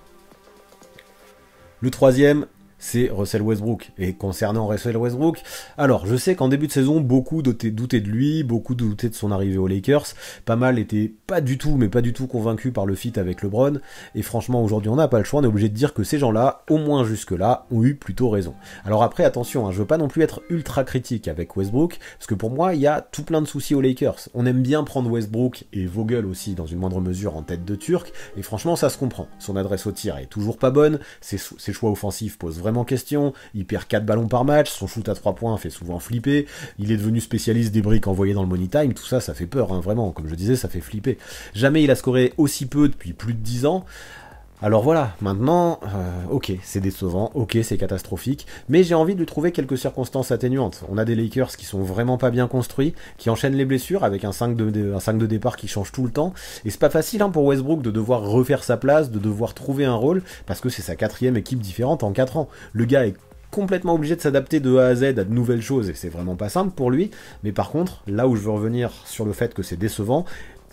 Le troisième, c'est Russell Westbrook. Et concernant Russell Westbrook, alors je sais qu'en début de saison, beaucoup doutaient de lui, beaucoup doutaient de son arrivée aux Lakers, pas mal étaient pas du tout, mais pas du tout convaincus par le fit avec LeBron, et franchement aujourd'hui on n'a pas le choix, on est obligé de dire que ces gens-là, au moins jusque-là, ont eu plutôt raison. Alors après attention, hein, je veux pas non plus être ultra critique avec Westbrook, parce que pour moi il y a tout plein de soucis aux Lakers. On aime bien prendre Westbrook et Vogel aussi dans une moindre mesure en tête de Turc, et franchement ça se comprend. Son adresse au tir est toujours pas bonne, ses, ses choix offensifs posent vraiment question. Il perd 4 ballons par match, son shoot à 3 points fait souvent flipper. Il est devenu spécialiste des briques envoyées dans le money time. Tout ça, ça fait peur, hein, vraiment. Comme je disais, ça fait flipper. Jamais il a scoré aussi peu depuis plus de 10 ans. Alors voilà, maintenant, euh, ok, c'est décevant, ok, c'est catastrophique, mais j'ai envie de lui trouver quelques circonstances atténuantes. On a des Lakers qui sont vraiment pas bien construits, qui enchaînent les blessures avec un 5 de, départ qui change tout le temps, et c'est pas facile hein, pour Westbrook de devoir refaire sa place, de devoir trouver un rôle, parce que c'est sa quatrième équipe différente en 4 ans. Le gars est complètement obligé de s'adapter de A à Z à de nouvelles choses et c'est vraiment pas simple pour lui. Mais par contre, là où je veux revenir sur le fait que c'est décevant,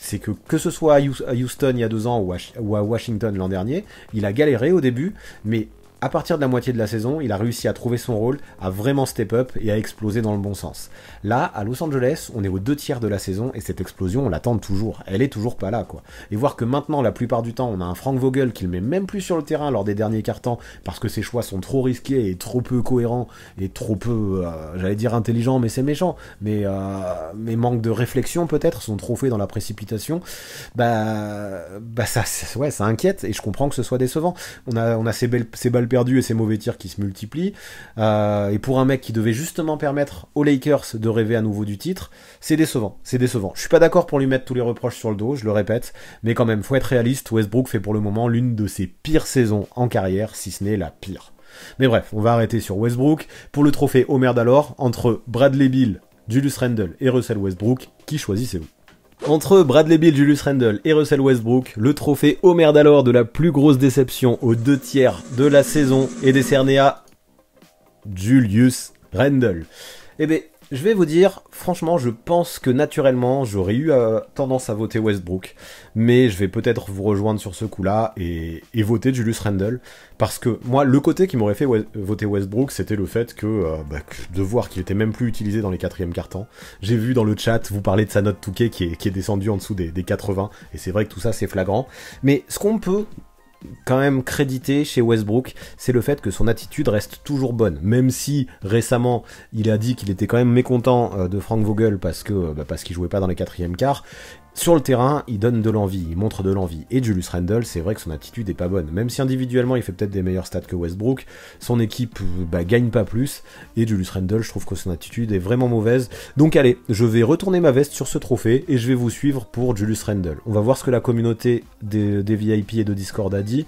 c'est que que ce soit à Houston il y a deux ans ou à Washington l'an dernier, il a galéré au début, mais à partir de la moitié de la saison, il a réussi à trouver son rôle, à vraiment step up et à exploser dans le bon sens. Là, à Los Angeles, on est aux deux tiers de la saison et cette explosion, on l'attend toujours. Elle est toujours pas là, quoi. Et voir que maintenant, la plupart du temps, on a un Frank Vogel qui le met même plus sur le terrain lors des derniers cartons parce que ses choix sont trop risqués et trop peu cohérents et trop peu, euh, j'allais dire intelligent, mais c'est méchant. Mais, euh, manque de réflexion peut-être, sont trop faits dans la précipitation. Bah, bah ça, ouais, ça inquiète et je comprends que ce soit décevant. On a, on a ces belles, ces balles perdu et ses mauvais tirs qui se multiplient. Euh, et pour un mec qui devait justement permettre aux Lakers de rêver à nouveau du titre, c'est décevant. C'est décevant. Je suis pas d'accord pour lui mettre tous les reproches sur le dos, je le répète, mais quand même, faut être réaliste. Westbrook fait pour le moment l'une de ses pires saisons en carrière, si ce n'est la pire. Mais bref, on va arrêter sur Westbrook. Pour le trophée Homer d'alors, entre Bradley Bill, Julius Randle et Russell Westbrook, qui choisissez-vous entre Bradley Bill, Julius Randle et Russell Westbrook, le trophée Homer d'alors de la plus grosse déception aux deux tiers de la saison est décerné à Julius Randle. Eh bien, je vais vous dire, franchement, je pense que naturellement, j'aurais eu euh, tendance à voter Westbrook, mais je vais peut-être vous rejoindre sur ce coup-là et, voter Julius Randle, parce que moi, le côté qui m'aurait fait voter Westbrook, c'était le fait euh, bah, que, de voir qu'il était même plus utilisé dans les quatrièmes cartons. J'ai vu dans le chat, vous parler de sa note Touquet qui est, descendue en dessous des, des 80, et c'est vrai que tout ça, c'est flagrant. Mais ce qu'on peut quand même crédité chez Westbrook, c'est le fait que son attitude reste toujours bonne, même si récemment il a dit qu'il était quand même mécontent euh, de Frank Vogel parce que euh, bah, parce qu'il jouait pas dans les quatrième quarts. Sur le terrain, il donne de l'envie, il montre de l'envie. Et Julius Randle, c'est vrai que son attitude est pas bonne. Même si individuellement il fait peut-être des meilleurs stats que Westbrook, son équipe bah, gagne pas plus. Et Julius Randle, je trouve que son attitude est vraiment mauvaise. Donc allez, je vais retourner ma veste sur ce trophée et je vais vous suivre pour Julius Randle. On va voir ce que la communauté des VIP et de Discord a dit.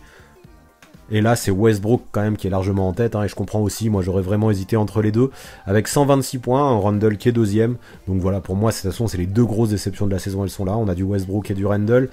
Et là, c'est Westbrook quand même qui est largement en tête, hein, et je comprends aussi, moi j'aurais vraiment hésité entre les deux, avec 126 points, un Randall qui est deuxième, donc voilà, pour moi, de toute façon, c'est les deux grosses déceptions de la saison, elles sont là, on a du Westbrook et du Randall.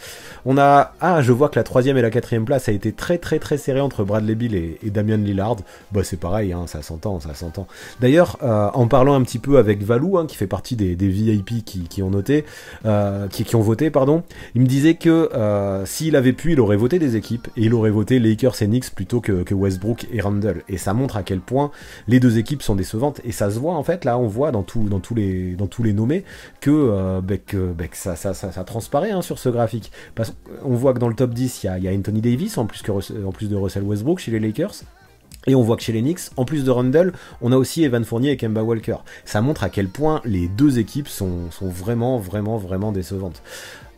On a, ah, je vois que la troisième et la quatrième place a été très très très serrée entre Bradley Bill et, Damien Lillard, bah c'est pareil, hein, ça s'entend, ça s'entend. D'ailleurs, euh, en parlant un petit peu avec Valou, hein, qui fait partie des, VIP qui, ont noté, euh, qui, ont voté, pardon, il me disait que euh, s'il avait pu, il aurait voté des équipes, et il aurait voté Lakers et Knicks plutôt que, Westbrook et Rundle Et ça montre à quel point les deux équipes sont décevantes. Et ça se voit en fait, là on voit dans, tout, dans, tous, les, dans tous les nommés que, que, euh, euh, ça, ça, ça, ça, transparaît hein, sur ce graphique. Parce qu'on voit que dans le top 10, il y, a, Anthony Davis en plus, que, en plus de Russell Westbrook chez les Lakers. Et on voit que chez les Knicks, en plus de Rundle, on a aussi Evan Fournier et Kemba Walker. Ça montre à quel point les deux équipes sont, sont vraiment, vraiment, vraiment décevantes.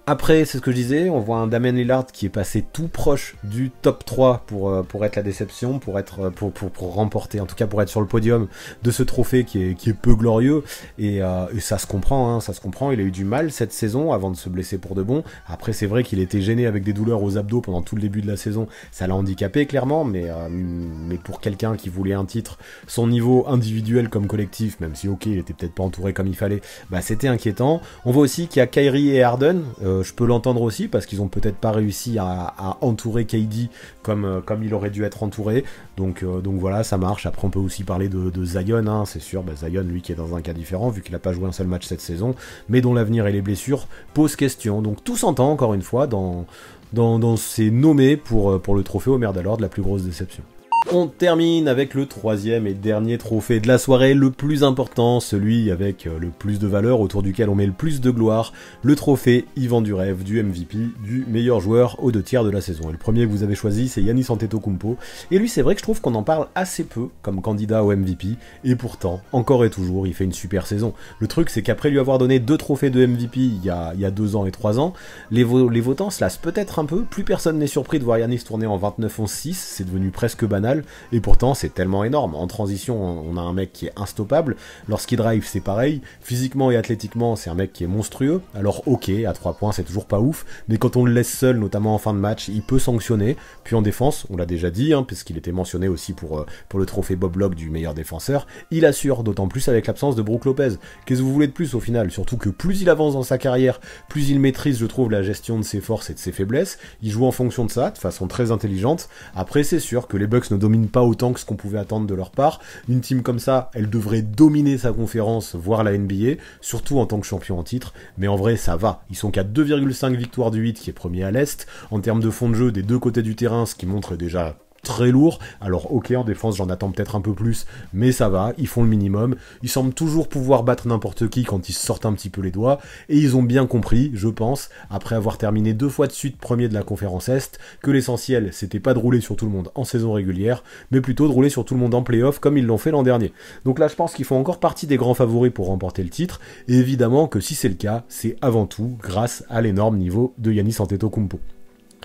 Après, c'est ce que je disais, on voit un Damien Lillard qui est passé tout proche du top 3 pour, euh, pour être la déception, pour, être, euh, pour, remporter, en tout cas pour être sur le podium de ce trophée qui est, peu glorieux. Euh, et, ça se comprend, hein, ça se comprend. Il a eu du mal cette saison avant de se blesser pour de bon. Après, c'est vrai qu'il était gêné avec des douleurs aux abdos pendant tout le début de la saison. Ça l'a handicapé clairement, mais, mais pour quelqu'un qui voulait un titre, son niveau individuel comme collectif, même si ok, il était peut-être pas entouré comme il fallait, bah, c'était inquiétant. On voit aussi qu'il y a Kyrie et Harden. Euh, je peux l'entendre aussi parce qu'ils ont peut-être pas réussi à, entourer KD comme, euh, comme il aurait dû être entouré. Donc, euh, donc voilà, ça marche. Après, on peut aussi parler de, Zion, hein, c'est sûr. Bah, Zion, lui, qui est dans un cas différent, vu qu'il n'a pas joué un seul match cette saison, mais dont l'avenir et les blessures posent question. Donc tout s'entend, encore une fois, dans, dans, dans ces nommés pour, pour le trophée Omer d'Alors de la plus grosse déception. On termine avec le troisième et dernier trophée de la soirée, le plus important, celui avec euh, le plus de valeur, autour duquel on met le plus de gloire, le trophée Yvan du rêve du MVP, du meilleur joueur aux deux tiers de la saison. Et le premier que vous avez choisi, c'est Yannis Antetokounmpo. Et lui, c'est vrai que je trouve qu'on en parle assez peu comme candidat au MVP, et pourtant, encore et toujours, il fait une super saison. Le truc, c'est qu'après lui avoir donné deux trophées de MVP il y a, deux ans et trois ans, les, votants se lassent peut-être un peu, plus personne n'est surpris de voir Yannis tourner en 29-11-6, c'est devenu presque banal, et pourtant c'est tellement énorme. En transition, on a un mec qui est instoppable. Lorsqu'il drive, c'est pareil. Physiquement et athlétiquement, c'est un mec qui est monstrueux. Alors ok, à 3 points, c'est toujours pas ouf, mais quand on le laisse seul, notamment en fin de match, il peut sanctionner. Puis en défense, on l'a déjà dit, hein, puisqu'il était mentionné aussi pour, euh, pour le trophée Bob Locke du meilleur défenseur, il assure, d'autant plus avec l'absence de Brook Lopez. Qu'est-ce que vous voulez de plus au final Surtout que plus il avance dans sa carrière, plus il maîtrise, je trouve, la gestion de ses forces et de ses faiblesses. Il joue en fonction de ça, de façon très intelligente. Après, c'est sûr que les Bucks ne domine pas autant que ce qu'on pouvait attendre de leur part. Une team comme ça, elle devrait dominer sa conférence, voire la NBA, surtout en tant que champion en titre. Mais en vrai, ça va. Ils sont qu'à 2,5 victoires du 8 qui est premier à l'Est. En termes de fond de jeu des deux côtés du terrain, ce qui montre déjà très lourd. Alors ok, en défense, j'en attends peut-être un peu plus, mais ça va, ils font le minimum. Ils semblent toujours pouvoir battre n'importe qui quand ils sortent un petit peu les doigts, et ils ont bien compris, je pense, après avoir terminé deux fois de suite premier de la conférence Est, que l'essentiel, c'était pas de rouler sur tout le monde en saison régulière, mais plutôt de rouler sur tout le monde en playoff comme ils l'ont fait l'an dernier. Donc là, je pense qu'ils font encore partie des grands favoris pour remporter le titre, et évidemment que si c'est le cas, c'est avant tout grâce à l'énorme niveau de Yannis Antetokounmpo.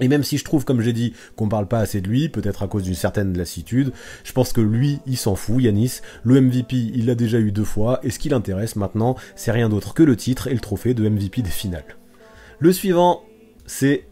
Et même si je trouve, comme j'ai dit, qu'on parle pas assez de lui, peut-être à cause d'une certaine lassitude, je pense que lui, il s'en fout, Yanis. Le MVP, il l'a déjà eu deux fois, et ce qui l'intéresse maintenant, c'est rien d'autre que le titre et le trophée de MVP des finales. Le suivant, c'est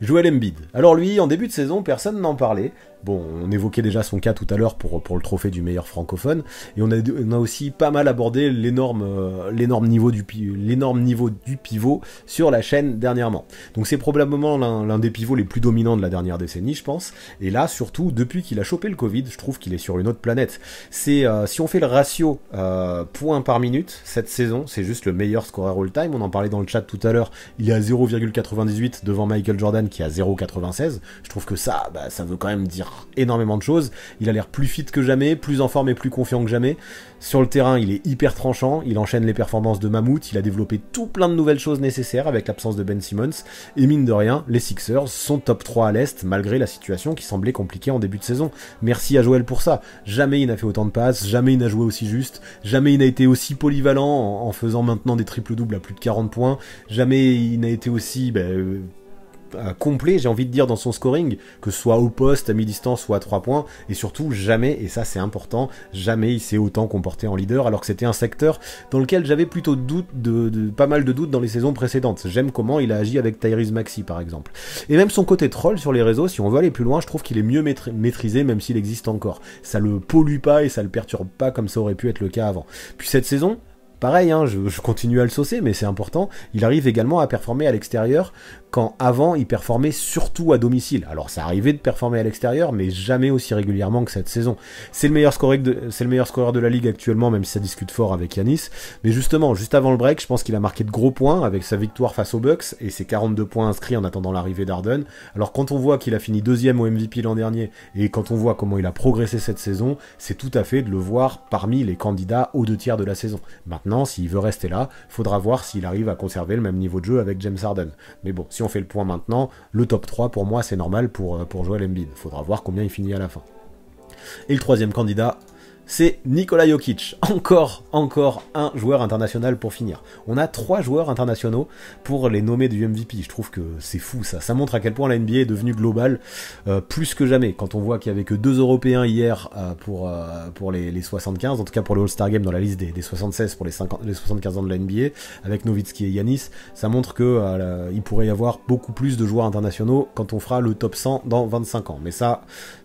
Joel Embiid. Alors lui, en début de saison, personne n'en parlait. Bon, on évoquait déjà son cas tout à l'heure pour, pour le trophée du meilleur francophone, et on a, aussi pas mal abordé l'énorme euh, niveau, du, niveau du pivot sur la chaîne dernièrement. Donc c'est probablement l'un des pivots les plus dominants de la dernière décennie, je pense, et là, surtout, depuis qu'il a chopé le Covid, je trouve qu'il est sur une autre planète. C'est euh, Si on fait le ratio euh, points point par minute, cette saison, c'est juste le meilleur scorer all-time, on en parlait dans le chat tout à l'heure, il est à 0,98 devant Michael Jordan qui est à 0,96, je trouve que ça, bah, ça veut quand même dire énormément de choses. Il a l'air plus fit que jamais, plus en forme et plus confiant que jamais. Sur le terrain, il est hyper tranchant, il enchaîne les performances de Mammouth, il a développé tout plein de nouvelles choses nécessaires avec l'absence de Ben Simmons, et mine de rien, les Sixers sont top 3 à l'Est, malgré la situation qui semblait compliquée en début de saison. Merci à Joël pour ça. Jamais il n'a fait autant de passes, jamais il n'a joué aussi juste, jamais il n'a été aussi polyvalent en, faisant maintenant des triples doubles à plus de 40 points, jamais il n'a été aussi... Ben, euh, complet, j'ai envie de dire, dans son scoring, que ce soit au poste, à mi-distance ou à 3 points, et surtout jamais, et ça c'est important, jamais il s'est autant comporté en leader, alors que c'était un secteur dans lequel j'avais plutôt doute, de, pas mal de doutes dans les saisons précédentes. J'aime comment il a agi avec Tyrese Maxi par exemple. Et même son côté troll sur les réseaux, si on veut aller plus loin, je trouve qu'il est mieux maîtrisé, même s'il existe encore. Ça le pollue pas et ça le perturbe pas comme ça aurait pu être le cas avant. Puis cette saison, pareil, hein, je, continue à le saucer, mais c'est important. Il arrive également à performer à l'extérieur quand avant il performait surtout à domicile. Alors ça arrivait de performer à l'extérieur, mais jamais aussi régulièrement que cette saison. C'est le, meilleur scoreur de la ligue actuellement, même si ça discute fort avec Yanis. Mais justement, juste avant le break, je pense qu'il a marqué de gros points avec sa victoire face aux Bucks et ses 42 points inscrits en attendant l'arrivée d'Arden. Alors quand on voit qu'il a fini deuxième au MVP l'an dernier et quand on voit comment il a progressé cette saison, c'est tout à fait de le voir parmi les candidats aux deux tiers de la saison. Maintenant, s'il veut rester là, faudra voir s'il arrive à conserver le même niveau de jeu avec James Harden. Mais bon, si on fait le point maintenant, le top 3 pour moi c'est normal pour, euh, pour Joel Embiid. Faudra voir combien il finit à la fin. Et le troisième candidat, c'est Nikola Jokic. Encore, encore un joueur international pour finir. On a trois joueurs internationaux pour les nommer du MVP. Je trouve que c'est fou ça. Ça montre à quel point la NBA est devenue globale euh, plus que jamais. Quand on voit qu'il y avait que deux Européens hier euh, pour, euh, pour les, 75, en tout cas pour le All-Star Game dans la liste des, des 76 pour les, 75 ans de la NBA, avec Nowitzki et Yanis, ça montre qu'il pourrait y avoir beaucoup plus de joueurs internationaux quand on fera le top 100 dans 25 ans. Mais ça,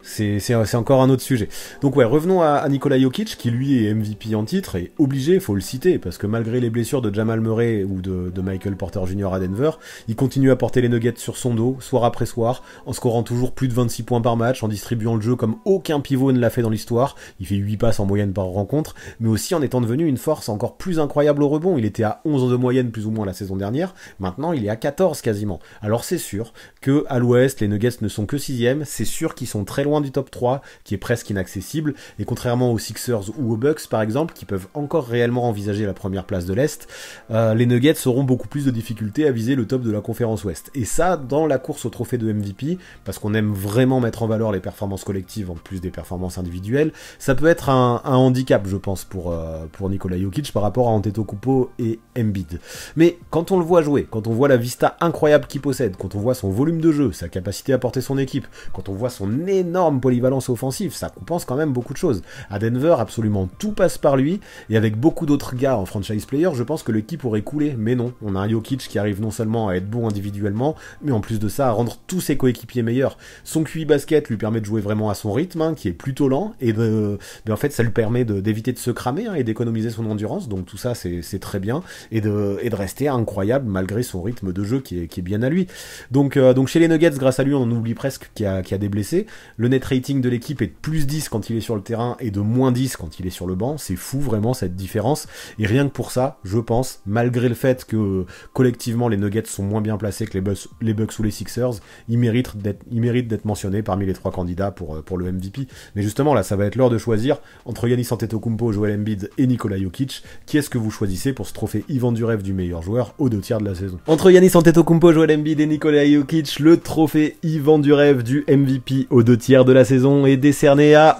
c'est encore un autre sujet. Donc ouais, revenons à, Nikola Jokic, qui lui est MVP en titre, et obligé, faut le citer, parce que malgré les blessures de Jamal Murray ou de, Michael Porter Jr. à Denver, il continue à porter les nuggets sur son dos, soir après soir, en scorant toujours plus de 26 points par match, en distribuant le jeu comme aucun pivot ne l'a fait dans l'histoire, il fait 8 passes en moyenne par rencontre, mais aussi en étant devenu une force encore plus incroyable au rebond, il était à 11 de moyenne plus ou moins la saison dernière, maintenant il est à 14 quasiment. Alors c'est sûr que à l'ouest, les nuggets ne sont que 6 c'est sûr qu'ils sont très loin du top 3, qui est presque inaccessible, et contrairement aux Sixers ou aux Bucks par exemple, qui peuvent encore réellement envisager la première place de l'Est, euh, les Nuggets auront beaucoup plus de difficultés à viser le top de la conférence Ouest. Et ça, dans la course au trophée de MVP, parce qu'on aime vraiment mettre en valeur les performances collectives en plus des performances individuelles, ça peut être un, handicap, je pense, pour, euh, pour Nikola Jokic par rapport à Antetokounmpo et Embiid. Mais quand on le voit jouer, quand on voit la vista incroyable qu'il possède, quand on voit son volume de jeu, sa capacité à porter son équipe, quand on voit son énorme polyvalence offensive, ça compense quand même beaucoup de choses. À Denver, absolument tout passe par lui, et avec beaucoup d'autres gars en franchise player, je pense que l'équipe aurait coulé, mais non, on a un Jokic qui arrive non seulement à être bon individuellement, mais en plus de ça à rendre tous ses coéquipiers meilleurs. Son QI basket lui permet de jouer vraiment à son rythme, hein, qui est plutôt lent, et de, en fait ça lui permet d'éviter de, se cramer hein, et d'économiser son endurance, donc tout ça c'est très bien, et de, et de rester incroyable malgré son rythme de jeu qui est, bien à lui. Donc, euh, donc chez les Nuggets, grâce à lui, on oublie presque qu'il y, a des blessés. Le rating de l'équipe est de plus 10 quand il est sur le terrain et de moins 10 quand il est sur le banc. C'est fou vraiment cette différence. Et rien que pour ça, je pense, malgré le fait que collectivement les Nuggets sont moins bien placés que les, Bucks, les Bucks ou les Sixers, ils méritent d'être mentionnés parmi les trois candidats pour, euh, pour le MVP. Mais justement là, ça va être l'heure de choisir entre Yannis Antetokounmpo, Joel Embiid et Nikola Jokic, qui est-ce que vous choisissez pour ce trophée Ivan du du meilleur joueur aux deux tiers de la saison Entre Yannis Antetokounmpo, Joel Embiid et Nikola Jokic, le trophée Ivan du du MVP aux deux tiers de la saison est décerné à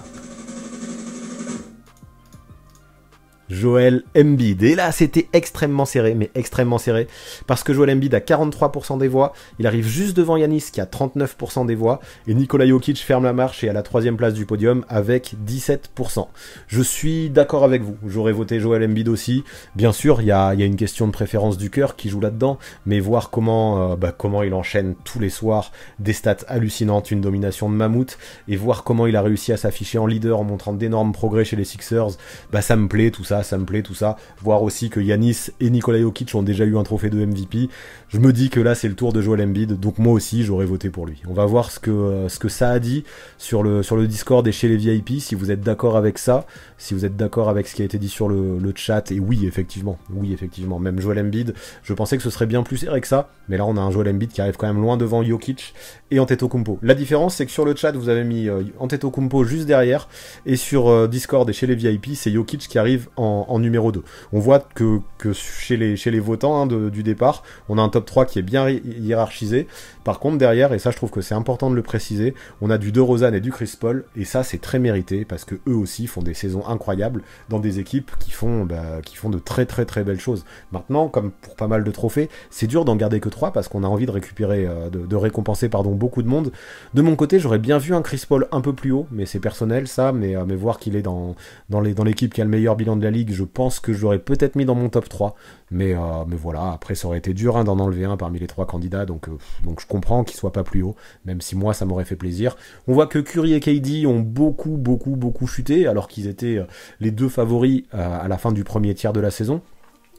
Joel Embiid. Et là, c'était extrêmement serré, mais extrêmement serré, parce que Joel Embiid a 43% des voix, il arrive juste devant Yanis qui a 39% des voix, et Nikola Jokic ferme la marche et à la troisième place du podium avec 17%. Je suis d'accord avec vous, j'aurais voté Joel Embiid aussi. Bien sûr, il y a, une question de préférence du cœur qui joue là-dedans, mais voir comment, euh, bah, comment il enchaîne tous les soirs des stats hallucinantes, une domination de mammouth, et voir comment il a réussi à s'afficher en leader en montrant d'énormes progrès chez les Sixers, bah ça me plaît tout ça ça, me plaît, tout ça. Voir aussi que Yanis et Nikola Jokic ont déjà eu un trophée de MVP. Je me dis que là, c'est le tour de Joel Embiid, donc moi aussi, j'aurais voté pour lui. On va voir ce que, euh, ce que ça a dit sur le, sur le Discord et chez les VIP, si vous êtes d'accord avec ça si vous êtes d'accord avec ce qui a été dit sur le, chat, et oui, effectivement, oui, effectivement, même Joel Embiid, je pensais que ce serait bien plus serré que ça, mais là on a un Joel Embiid qui arrive quand même loin devant Jokic et Antetokounmpo. La différence, c'est que sur le chat, vous avez mis euh, Antetokounmpo juste derrière, et sur euh, Discord et chez les VIP, c'est Jokic qui arrive en, numéro 2. On voit que, chez, les, votants hein, du départ, on a un top 3 qui est bien hiérarchisé. Par contre, derrière, et ça je trouve que c'est important de le préciser, on a du De Rosanne et du Chris Paul, et ça c'est très mérité, parce que eux aussi font des saisons incroyable dans des équipes qui font, bah, qui font de très très très belles choses. Maintenant, comme pour pas mal de trophées, c'est dur d'en garder que 3 parce qu'on a envie de récupérer, euh, de, récompenser pardon, beaucoup de monde. De mon côté, j'aurais bien vu un Chris Paul un peu plus haut, mais c'est personnel ça, mais, euh, mais voir qu'il est dans, dans, l'équipe qui a le meilleur bilan de la ligue, je pense que je l'aurais peut-être mis dans mon top 3. Mais, euh, mais voilà, après ça aurait été dur hein, d'en enlever un parmi les 3 candidats, donc, donc je comprends qu'il soit pas plus haut, même si moi ça m'aurait fait plaisir. On voit que Curry et KD ont beaucoup beaucoup beaucoup chuté alors qu'ils étaient euh, les deux favoris à la fin du premier tiers de la saison.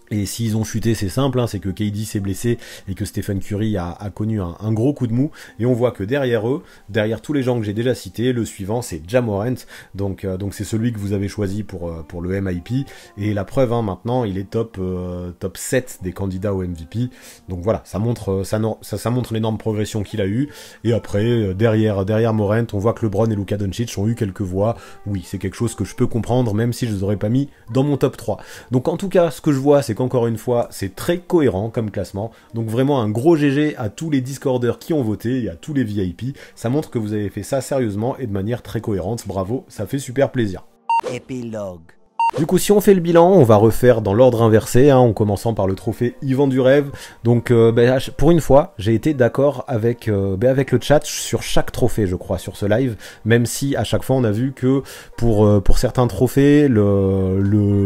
Et s'ils ont chuté, c'est simple, hein, c'est que KD s'est blessé et que Stephen Curry a, connu un, gros coup de mou. Et on voit que derrière eux, derrière tous les gens que j'ai déjà cités, le suivant c'est Jamorent, Donc euh, donc c'est celui que vous avez choisi pour, euh, pour le MIP. Et la preuve, hein, maintenant, il est top euh, top 7 des candidats au MVP. Donc voilà, ça montre ça, ça montre l'énorme progression qu'il a eu. Et après derrière derrière on voit que LeBron et Luka Doncic ont eu quelques voix. Oui, c'est quelque chose que je peux comprendre, même si je les aurais pas mis dans mon top 3. Donc en tout cas, ce que je vois, c'est encore une fois, c'est très cohérent comme classement. Donc vraiment un gros GG à tous les Discorders qui ont voté et à tous les VIP. Ça montre que vous avez fait ça sérieusement et de manière très cohérente. Bravo, ça fait super plaisir. Épilogue. Du coup, si on fait le bilan, on va refaire dans l'ordre inversé, hein, en commençant par le trophée Yvan du rêve. Donc, euh, ben, pour une fois, j'ai été d'accord avec, euh, ben, avec le chat sur chaque trophée, je crois, sur ce live, même si à chaque fois on a vu que pour, euh, pour certains trophées, le,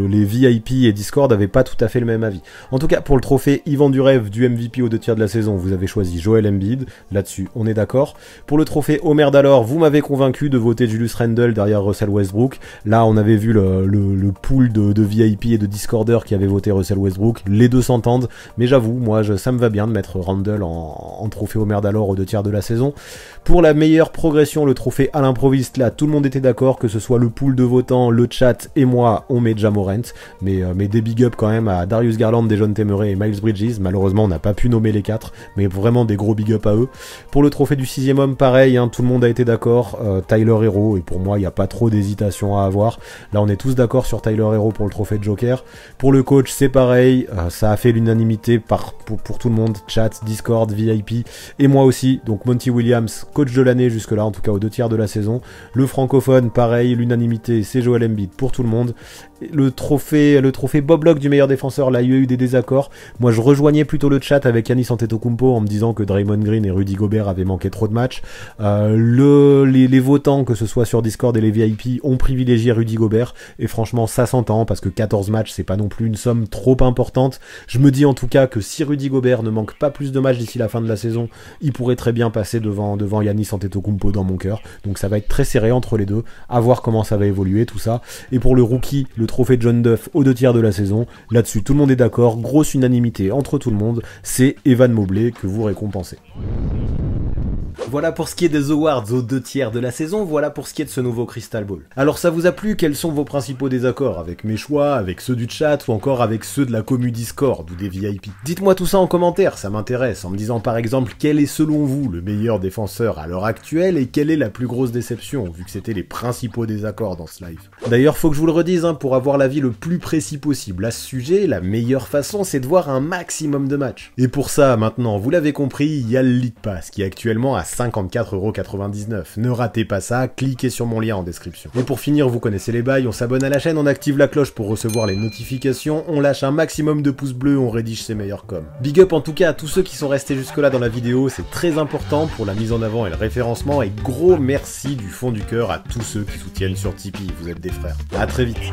les VIP et Discord n'avaient pas tout à fait le même avis. En tout cas, pour le trophée Yvan du rêve du MVP au deux tiers de la saison, vous avez choisi Joel Embiid, là-dessus, on est d'accord. Pour le trophée Homer d'alors, vous m'avez convaincu de voter Julius Randle derrière Russell Westbrook. Là, on avait vu le, le pool de, VIP et de Discorders qui avaient voté Russell Westbrook. Les deux s'entendent, mais j'avoue, moi, ça me va bien de mettre Randall en, trophée au maire d'alors aux deux tiers de la saison. Pour la meilleure progression, le trophée à l'improviste, là, tout le monde était d'accord, que ce soit le pool de votants, le chat et moi, on met Jamorent. Mais, euh, mais des big up quand même à Darius Garland, Dejon Temeré et Miles Bridges. Malheureusement, on n'a pas pu nommer les quatre, mais vraiment des gros big up à eux. Pour le trophée du sixième homme, pareil, hein, tout le monde a été d'accord. Euh, Tyler Hero, et pour moi, il n'y a pas trop d'hésitation à avoir. Là, on est tous d'accord sur Tyler Hero pour le trophée de Joker. Pour le coach, c'est pareil, euh, ça a fait l'unanimité par, pour, tout le monde, chat, Discord, VIP, et moi aussi. Donc Monty Williams, coach de l'année jusque-là, en tout cas aux deux tiers de la saison. Le francophone, pareil, l'unanimité, c'est Joel Embiid pour tout le monde le trophée, le trophée Bob du meilleur défenseur, là, il y a eu des désaccords. Moi, je rejoignais plutôt le chat avec Yannis Antetokounmpo en me disant que Draymond Green et Rudy Gobert avaient manqué trop de matchs. Euh, le, les, votants, que ce soit sur Discord et les VIP, ont privilégié Rudy Gobert. Et franchement, ça s'entend parce que 14 matchs, c'est pas non plus une somme trop importante. Je me dis en tout cas que si Rudy Gobert ne manque pas plus de matchs d'ici la fin de la saison, il pourrait très bien passer devant, devant Yannis Antetokounmpo dans mon cœur. Donc ça va être très serré entre les deux. À voir comment ça va évoluer tout ça. Et pour le rookie, le trophée John Duff aux deux tiers de la saison. Là-dessus, tout le monde est d'accord, grosse unanimité entre tout le monde, c'est Evan Mobley que vous récompensez. Voilà pour ce qui est des awards aux deux tiers de la saison, voilà pour ce qui est de ce nouveau Crystal Ball. Alors ça vous a plu Quels sont vos principaux désaccords avec mes choix, avec ceux du chat ou encore avec ceux de la commu Discord ou des VIP Dites-moi tout ça en commentaire, ça m'intéresse, en me disant par exemple quel est selon vous le meilleur défenseur à l'heure actuelle et quelle est la plus grosse déception, vu que c'était les principaux désaccords dans ce live. D'ailleurs, faut que je vous le redise, hein, pour avoir l'avis le plus précis possible à ce sujet, la meilleure façon c'est de voir un maximum de matchs. Et pour ça, maintenant, vous l'avez compris, il y a le League Pass qui est actuellement à 5 54,99€. Ne ratez pas ça, cliquez sur mon lien en description. Et pour finir, vous connaissez les bails, on s'abonne à la chaîne, on active la cloche pour recevoir les notifications, on lâche un maximum de pouces bleus, on rédige ses meilleurs coms. Big up en tout cas à tous ceux qui sont restés jusque-là dans la vidéo, c'est très important pour la mise en avant et le référencement, et gros merci du fond du cœur à tous ceux qui soutiennent sur Tipeee, vous êtes des frères. A très vite